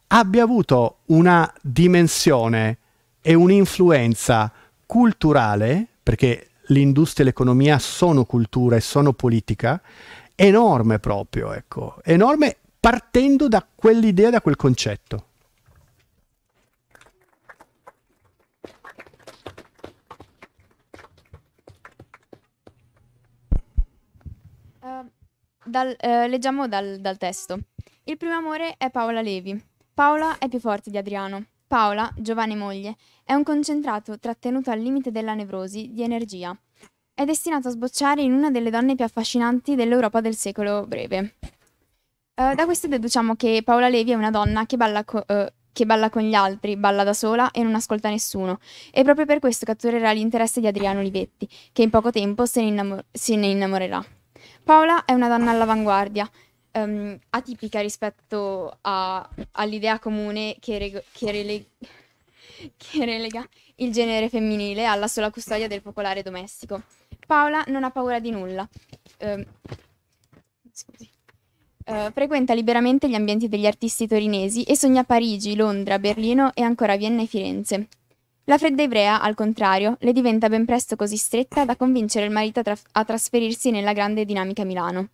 abbia avuto una dimensione e un'influenza culturale, perché l'industria e l'economia sono cultura e sono politica, enorme proprio, ecco, enorme partendo da quell'idea, da quel concetto. Ehm, dal, uh, leggiamo dal, dal testo. Il primo amore è Paola Levi. Paola è più forte di Adriano. Paola, giovane moglie, è un concentrato trattenuto al limite della nevrosi di energia. È destinato a sbocciare in una delle donne più affascinanti dell'Europa del secolo breve. Uh, da questo deduciamo che Paola Levi è una donna che balla, co- uh, che balla con gli altri, balla da sola e non ascolta nessuno, e proprio per questo catturerà l'interesse di Adriano Olivetti, che in poco tempo se ne, innamor- se ne innamorerà. Paola è una donna all'avanguardia, um, atipica rispetto a- all'idea comune che, reg- che rele- che relega il genere femminile alla sola custodia del popolare domestico. Paola non ha paura di nulla. Ehm, eh, scusi. Uh, frequenta liberamente gli ambienti degli artisti torinesi e sogna Parigi, Londra, Berlino e ancora Vienna e Firenze. La fredda ivrea, al contrario, le diventa ben presto così stretta da convincere il marito a, traf- a trasferirsi nella grande e dinamica Milano.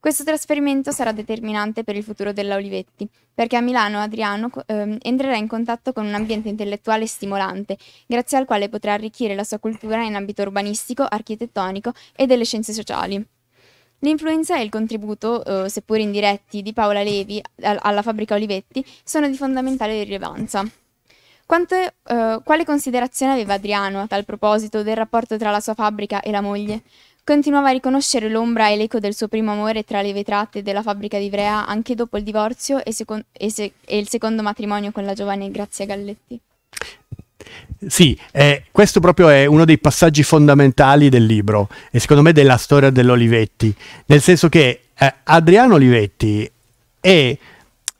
Questo trasferimento sarà determinante per il futuro della Olivetti, perché a Milano Adriano ehm, entrerà in contatto con un ambiente intellettuale stimolante, grazie al quale potrà arricchire la sua cultura in ambito urbanistico, architettonico e delle scienze sociali. L'influenza e il contributo, eh, seppur indiretti, di Paola Levi alla fabbrica Olivetti sono di fondamentale rilevanza. Quante, eh, quale considerazione aveva Adriano a tal proposito del rapporto tra la sua fabbrica e la moglie? Continuava a riconoscere l'ombra e l'eco del suo primo amore tra le vetrate della fabbrica di Ivrea anche dopo il divorzio e, seco- e, se- e il secondo matrimonio con la giovane Grazia Galletti. Sì, eh, questo proprio è uno dei passaggi fondamentali del libro e secondo me della storia dell'Olivetti, nel senso che eh, Adriano Olivetti è,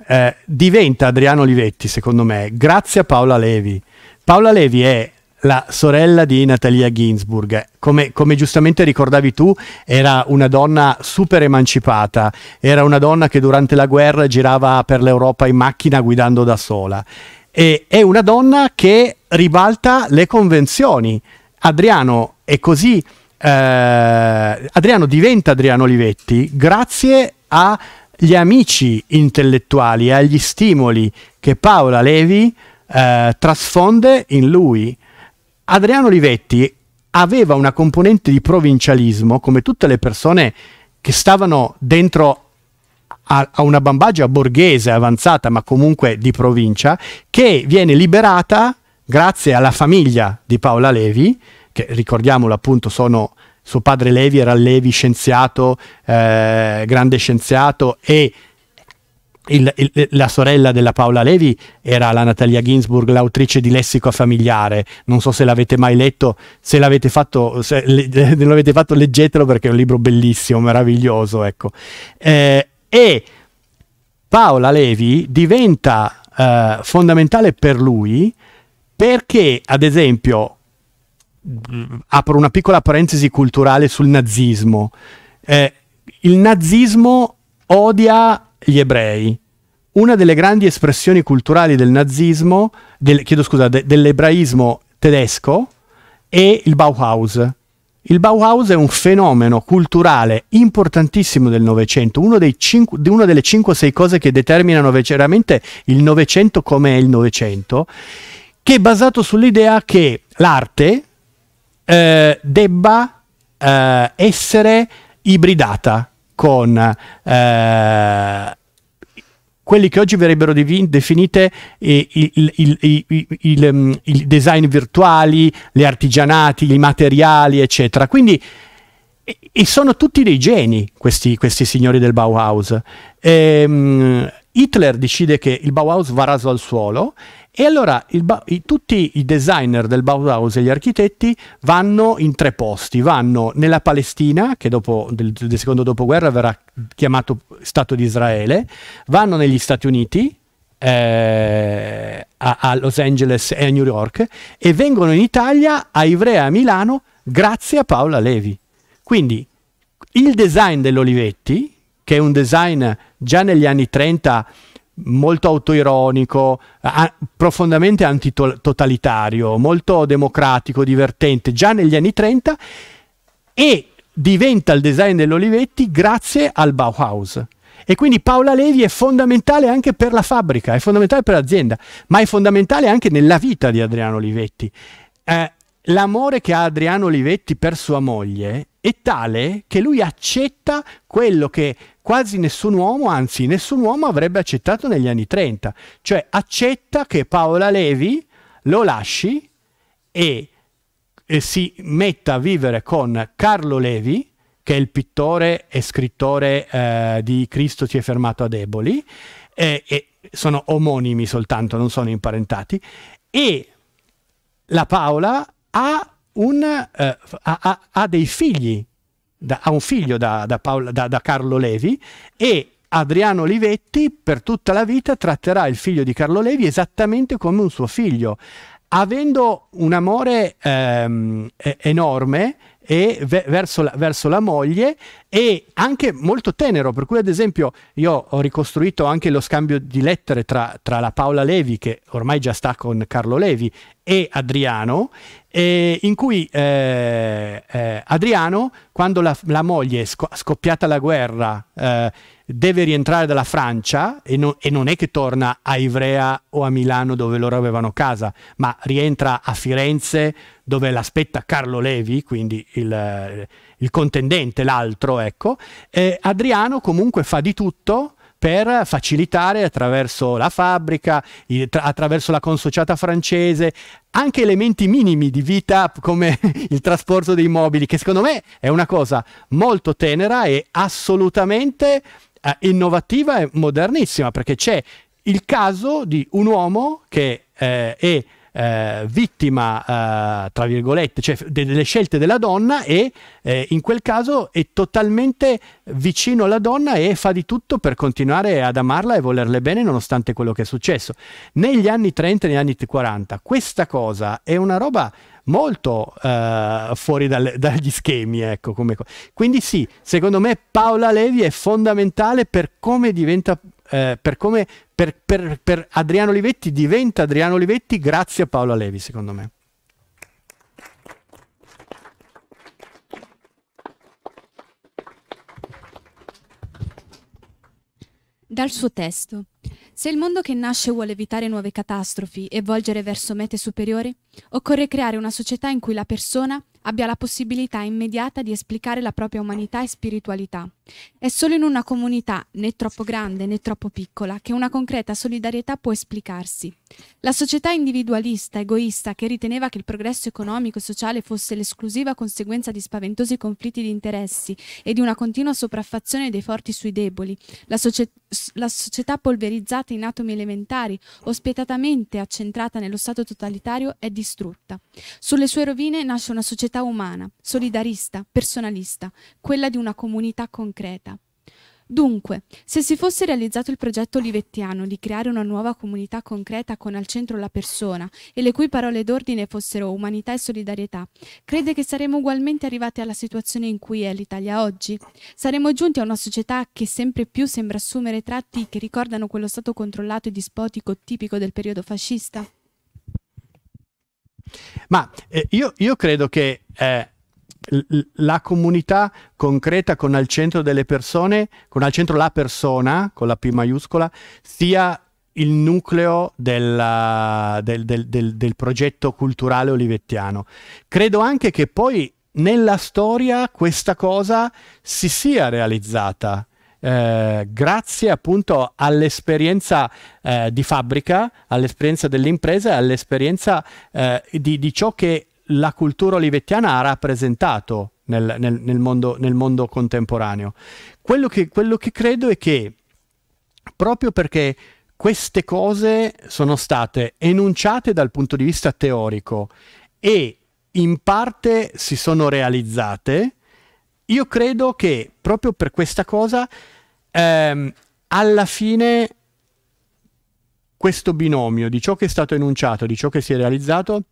eh, diventa Adriano Olivetti, secondo me, grazie a Paola Levi. Paola Levi è la sorella di Natalia Ginsburg. Come, come, giustamente ricordavi tu, era una donna super emancipata, era una donna che durante la guerra girava per l'Europa in macchina guidando da sola. E è una donna che ribalta le convenzioni. Adriano è così. Eh, Adriano diventa Adriano Olivetti grazie agli amici intellettuali agli stimoli che Paola Levi eh, trasfonde in lui. Adriano Olivetti aveva una componente di provincialismo, come tutte le persone che stavano dentro a, a una bambagia borghese avanzata, ma comunque di provincia, che viene liberata grazie alla famiglia di Paola Levi, che ricordiamolo appunto sono suo padre Levi era Levi scienziato, eh, grande scienziato e il, il, la sorella della Paola Levi era la Natalia Ginsburg, l'autrice di Lessico familiare. Non so se l'avete mai letto, se l'avete fatto, se le, non l'avete fatto, leggetelo perché è un libro bellissimo, meraviglioso. Ecco. Eh, e Paola Levi diventa eh, fondamentale per lui perché, ad esempio, mm, apro una piccola parentesi culturale sul nazismo. Eh, il nazismo odia gli ebrei una delle grandi espressioni culturali del nazismo, del, chiedo scusa, de, dell'ebraismo tedesco è il Bauhaus. Il Bauhaus è un fenomeno culturale importantissimo del Novecento, una delle 5 o 6 cose che determinano veramente il Novecento come è il Novecento, che è basato sull'idea che l'arte eh, debba eh, essere ibridata con eh, quelli che oggi verrebbero definite eh, il, il, il, il, design virtuali, le artigianati, i materiali, eccetera. Quindi e, sono tutti dei geni questi, questi signori del Bauhaus. Ehm, Hitler decide che il Bauhaus va raso al suolo e allora il, i, tutti i designer del Bauhaus e gli architetti vanno in tre posti, vanno nella Palestina, che dopo, del, del secondo dopoguerra verrà chiamato Stato di Israele, vanno negli Stati Uniti, eh, a, a, Los Angeles e a New York e vengono in Italia a Ivrea a Milano grazie a Paola Levi. Quindi il design dell'Olivetti, che è un design già negli anni 30 molto autoironico, a- profondamente antitotalitario, molto democratico, divertente, già negli anni 30 e diventa il design dell'Olivetti grazie al Bauhaus. E quindi Paola Levi è fondamentale anche per la fabbrica, è fondamentale per l'azienda, ma è fondamentale anche nella vita di Adriano Olivetti. Eh, l'amore che ha Adriano Olivetti per sua moglie è tale che lui accetta quello che quasi nessun uomo, anzi nessun uomo avrebbe accettato negli anni 30, cioè accetta che Paola Levi lo lasci e, e si metta a vivere con Carlo Levi, che è il pittore e scrittore eh, di Cristo ti è fermato a deboli, eh, e sono omonimi soltanto, non sono imparentati, e la Paola ha, un, eh, ha, ha dei figli, da, ha un figlio da, da, Paolo, da Carlo Levi e Adriano Olivetti per tutta la vita tratterà il figlio di Carlo Levi esattamente come un suo figlio, avendo un amore ehm, enorme e ve verso, la, verso, la, moglie, e anche molto tenero, per cui ad esempio io ho ricostruito anche lo scambio di lettere tra, tra la Paola Levi, che ormai già sta con Carlo Levi, e Adriano, eh, in cui eh, eh, Adriano, quando la, la moglie è scoppiata la guerra, eh, deve rientrare dalla Francia e, no- e, non è che torna a Ivrea o a Milano dove loro avevano casa, ma rientra a Firenze dove l'aspetta Carlo Levi, quindi il il contendente, l'altro, ecco. Eh, Adriano comunque fa di tutto per facilitare attraverso la fabbrica, attraverso la consociata francese, anche elementi minimi di vita come il trasporto dei mobili, che secondo me è una cosa molto tenera e assolutamente eh, innovativa e modernissima, perché c'è il caso di un uomo che eh, è eh, vittima, eh, tra virgolette, cioè delle scelte della donna e eh, in quel caso è totalmente vicino alla donna e fa di tutto per continuare ad amarla e volerle bene nonostante quello che è successo. Negli anni 30 e negli anni 40 questa cosa è una roba molto uh, fuori dal, dagli schemi. Ecco, come co- Quindi sì, secondo me Paola Levi è fondamentale per come diventa eh, per come per, per, per Adriano Olivetti diventa Adriano Olivetti grazie a Paola Levi, secondo me. Dal suo testo. Se il mondo che nasce vuole evitare nuove catastrofi e volgere verso mete superiori, occorre creare una società in cui la persona abbia la possibilità immediata di esplicare la propria umanità e spiritualità. È solo in una comunità, né troppo grande né troppo piccola, che una concreta solidarietà può esplicarsi. La società individualista, egoista, che riteneva che il progresso economico e sociale fosse l'esclusiva conseguenza di spaventosi conflitti di interessi e di una continua sopraffazione dei forti sui deboli, la, socie la società polverizzata in atomi elementari o accentrata nello Stato totalitario è distrutta. Sulle sue rovine nasce una società società umana, solidarista, personalista, quella di una comunità concreta. Dunque, se si fosse realizzato il progetto olivettiano di creare una nuova comunità concreta con al centro la persona e le cui parole d'ordine fossero umanità e solidarietà, crede che saremmo ugualmente arrivati alla situazione in cui è l'Italia oggi? Saremmo giunti a una società che sempre più sembra assumere tratti che ricordano quello stato controllato e dispotico tipico del periodo fascista? Ma eh, io, io, credo che eh, la comunità concreta con al centro delle persone, con al centro la persona, con la P maiuscola, sia il nucleo della, del, del, del, del progetto culturale olivettiano. Credo anche che poi nella storia questa cosa si sia realizzata eh, grazie appunto all'esperienza eh, di fabbrica, all'esperienza dell'impresa e all'esperienza eh, di, di, ciò che la cultura olivettiana ha rappresentato nel, nel, nel, mondo, nel mondo, contemporaneo. Quello che, quello che credo è che proprio perché queste cose sono state enunciate dal punto di vista teorico e in parte si sono realizzate, io credo che proprio per questa cosa, ehm, alla fine, questo binomio di ciò che è stato enunciato, di ciò che si è realizzato,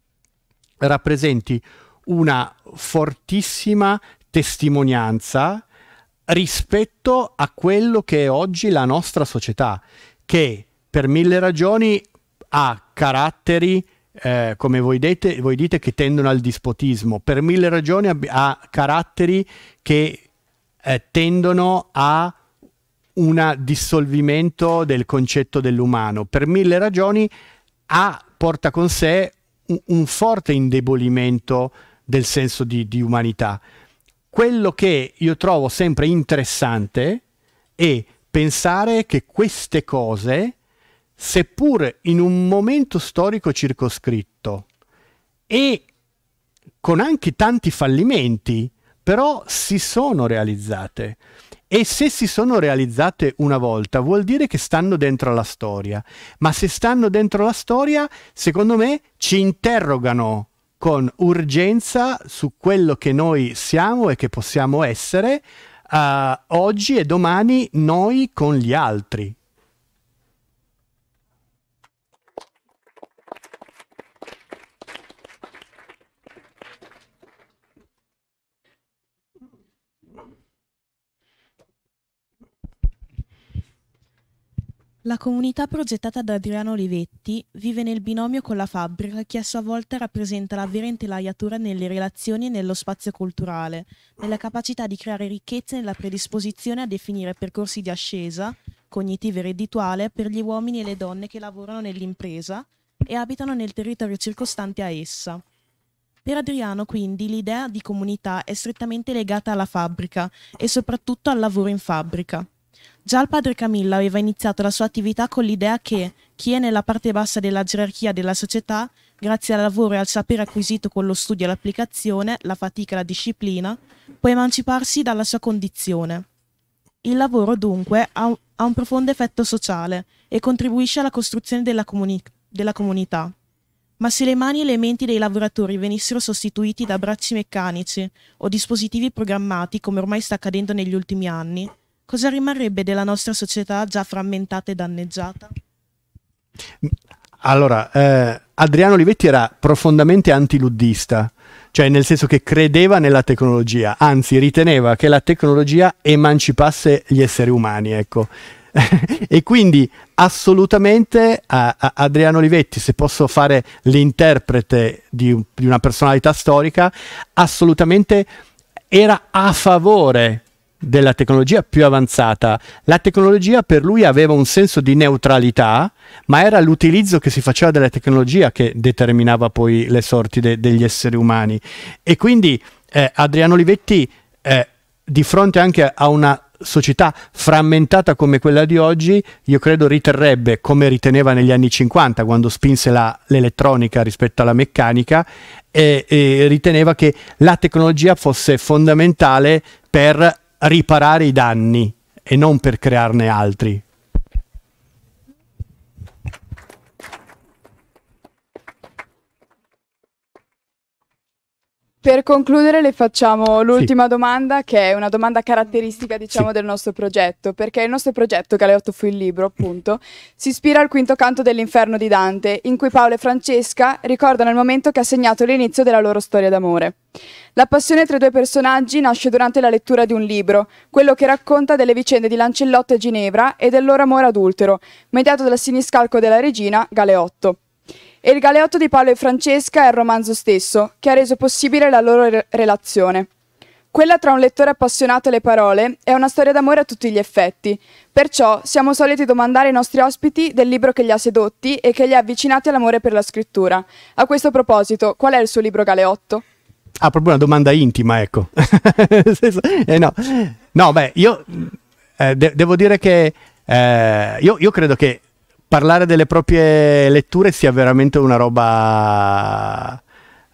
rappresenti una fortissima testimonianza rispetto a quello che è oggi la nostra società, che per mille ragioni ha caratteri eh, come voi dite, voi dite, che tendono al dispotismo, per mille ragioni ha caratteri che eh, tendono a un dissolvimento del concetto dell'umano. Per mille ragioni ha, porta con sé un, un forte indebolimento del senso di, di umanità. Quello che io trovo sempre interessante è pensare che queste cose seppur in un momento storico circoscritto e con anche tanti fallimenti, però si sono realizzate. E se si sono realizzate una volta vuol dire che stanno dentro la storia, ma se stanno dentro la storia, secondo me, ci interrogano con urgenza su quello che noi siamo e che possiamo essere uh, oggi e domani noi con gli altri. La comunità progettata da Adriano Olivetti vive nel binomio con la fabbrica che a sua volta rappresenta la vera intelaiatura nelle relazioni e nello spazio culturale, nella capacità di creare ricchezza e nella predisposizione a definire percorsi di ascesa, cognitiva e reddituale per gli uomini e le donne che lavorano nell'impresa e abitano nel territorio circostante a essa. Per Adriano, quindi, l'idea di comunità è strettamente legata alla fabbrica e soprattutto al lavoro in fabbrica. Già il padre Camillo aveva iniziato la sua attività con l'idea che chi è nella parte bassa della gerarchia della società, grazie al lavoro e al sapere acquisito con lo studio e l'applicazione, la fatica e la disciplina, può emanciparsi dalla sua condizione. Il lavoro, dunque, ha un, ha un profondo effetto sociale e contribuisce alla costruzione della, comuni della comunità. Ma se le mani e le menti dei lavoratori venissero sostituiti da bracci meccanici o dispositivi programmati, come ormai sta accadendo negli ultimi anni, cosa rimarrebbe della nostra società già frammentata e danneggiata? Allora, eh, Adriano Olivetti era profondamente antiluddista, cioè nel senso che credeva nella tecnologia, anzi riteneva che la tecnologia emancipasse gli esseri umani, ecco. e quindi assolutamente a, a Adriano Olivetti, se posso fare l'interprete di, di una personalità storica, assolutamente era a favore della tecnologia più avanzata. La tecnologia per lui aveva un senso di neutralità, ma era l'utilizzo che si faceva della tecnologia che determinava poi le sorti de- degli esseri umani. E quindi eh, Adriano Olivetti, eh, di fronte anche a una società frammentata come quella di oggi, io credo riterrebbe, come riteneva negli anni 50, quando spinse la, l'elettronica rispetto alla meccanica, e riteneva che la tecnologia fosse fondamentale per riparare i danni e non per crearne altri, Per concludere le facciamo l'ultima sì. domanda che è una domanda caratteristica diciamo sì. del nostro progetto, perché il nostro progetto Galeotto fu il libro appunto si ispira al quinto canto dell'inferno di Dante in cui Paolo e Francesca ricordano il momento che ha segnato l'inizio della loro storia d'amore. La passione tra i due personaggi nasce durante la lettura di un libro, quello che racconta delle vicende di Lancellotto e Ginevra e del loro amore adultero, mediato dal siniscalco della regina Galeotto. E il galeotto di Paolo e Francesca è il romanzo stesso, che ha reso possibile la loro re- relazione. Quella tra un lettore appassionato alle parole è una storia d'amore a tutti gli effetti, perciò siamo soliti domandare ai nostri ospiti del libro che li ha sedotti e che li ha avvicinati all'amore per la scrittura. A questo proposito, qual è il suo libro Galeotto? Ah, proprio una domanda intima, ecco. eh, no. no. beh, io eh, de- devo dire che eh, io, io credo che parlare delle proprie letture sia veramente una roba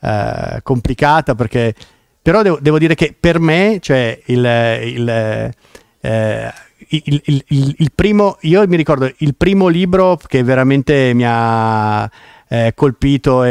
eh, complicata perché però devo, devo, dire che per me cioè il, il, eh, il, il, primo io mi ricordo il primo libro che veramente mi ha eh, colpito e,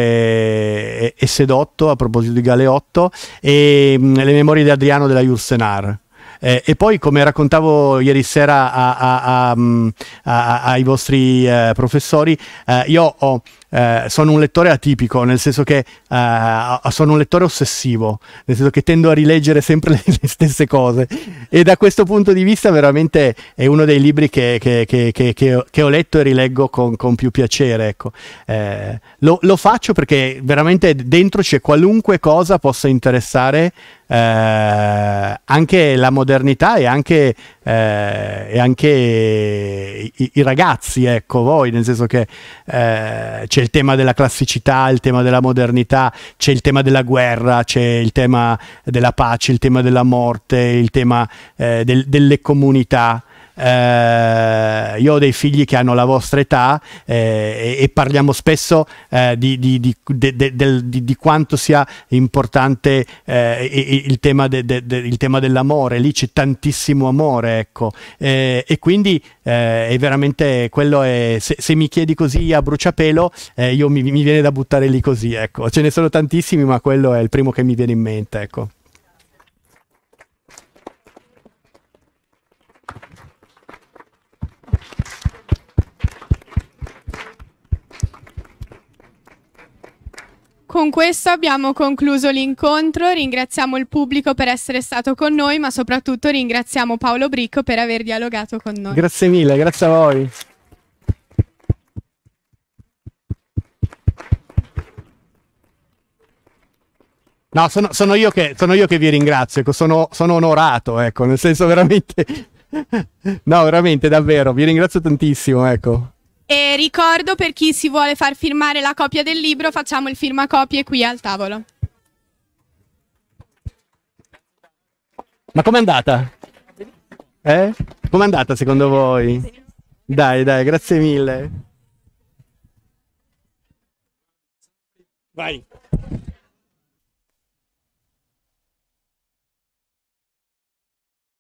e, e, sedotto a proposito di Galeotto e mh, mm, le memorie di Adriano della Jursenar eh, e poi, come raccontavo ieri sera a, a, a, mm, ai vostri eh, professori, eh, io ho, eh, sono un lettore atipico, nel senso che eh, sono un lettore ossessivo, nel senso che tendo a rileggere sempre le, le, stesse cose. E da questo punto di vista, veramente è uno dei libri che, che, che, che ho letto e rileggo con, con più piacere. Ecco. Eh, lo, lo faccio perché veramente dentro c'è qualunque cosa possa interessare. Eh, anche la modernità e anche, eh, e anche i, i, ragazzi, ecco voi, nel senso che eh, c'è il tema della classicità, il tema della modernità, c'è il tema della guerra, c'è il tema della pace, il tema della morte, il tema eh, del, delle comunità eh, io ho dei figli che hanno la vostra età eh, e, e, parliamo spesso eh, di, di, di, de, del, di, quanto sia importante eh, il tema, de, de, il, tema dell'amore, lì c'è tantissimo amore, ecco, eh, e quindi eh, è veramente quello è, se, se, mi chiedi così a bruciapelo, io mi, mi viene da buttare lì così, ecco, ce ne sono tantissimi, ma quello è il primo che mi viene in mente, ecco. Con questo abbiamo concluso l'incontro, ringraziamo il pubblico per essere stato con noi, ma soprattutto ringraziamo Paolo Bricco per aver dialogato con noi. Grazie mille, grazie a voi. No, sono, sono, io che, sono, io che, vi ringrazio, ecco, sono, sono onorato, ecco, nel senso veramente... no, veramente, davvero, vi ringrazio tantissimo, ecco. E ricordo per chi si vuole far firmare la copia del libro, facciamo il firmacopie qui al tavolo. Ma com'è andata? Eh? Com'è andata secondo voi? Dai, dai, grazie mille. Vai.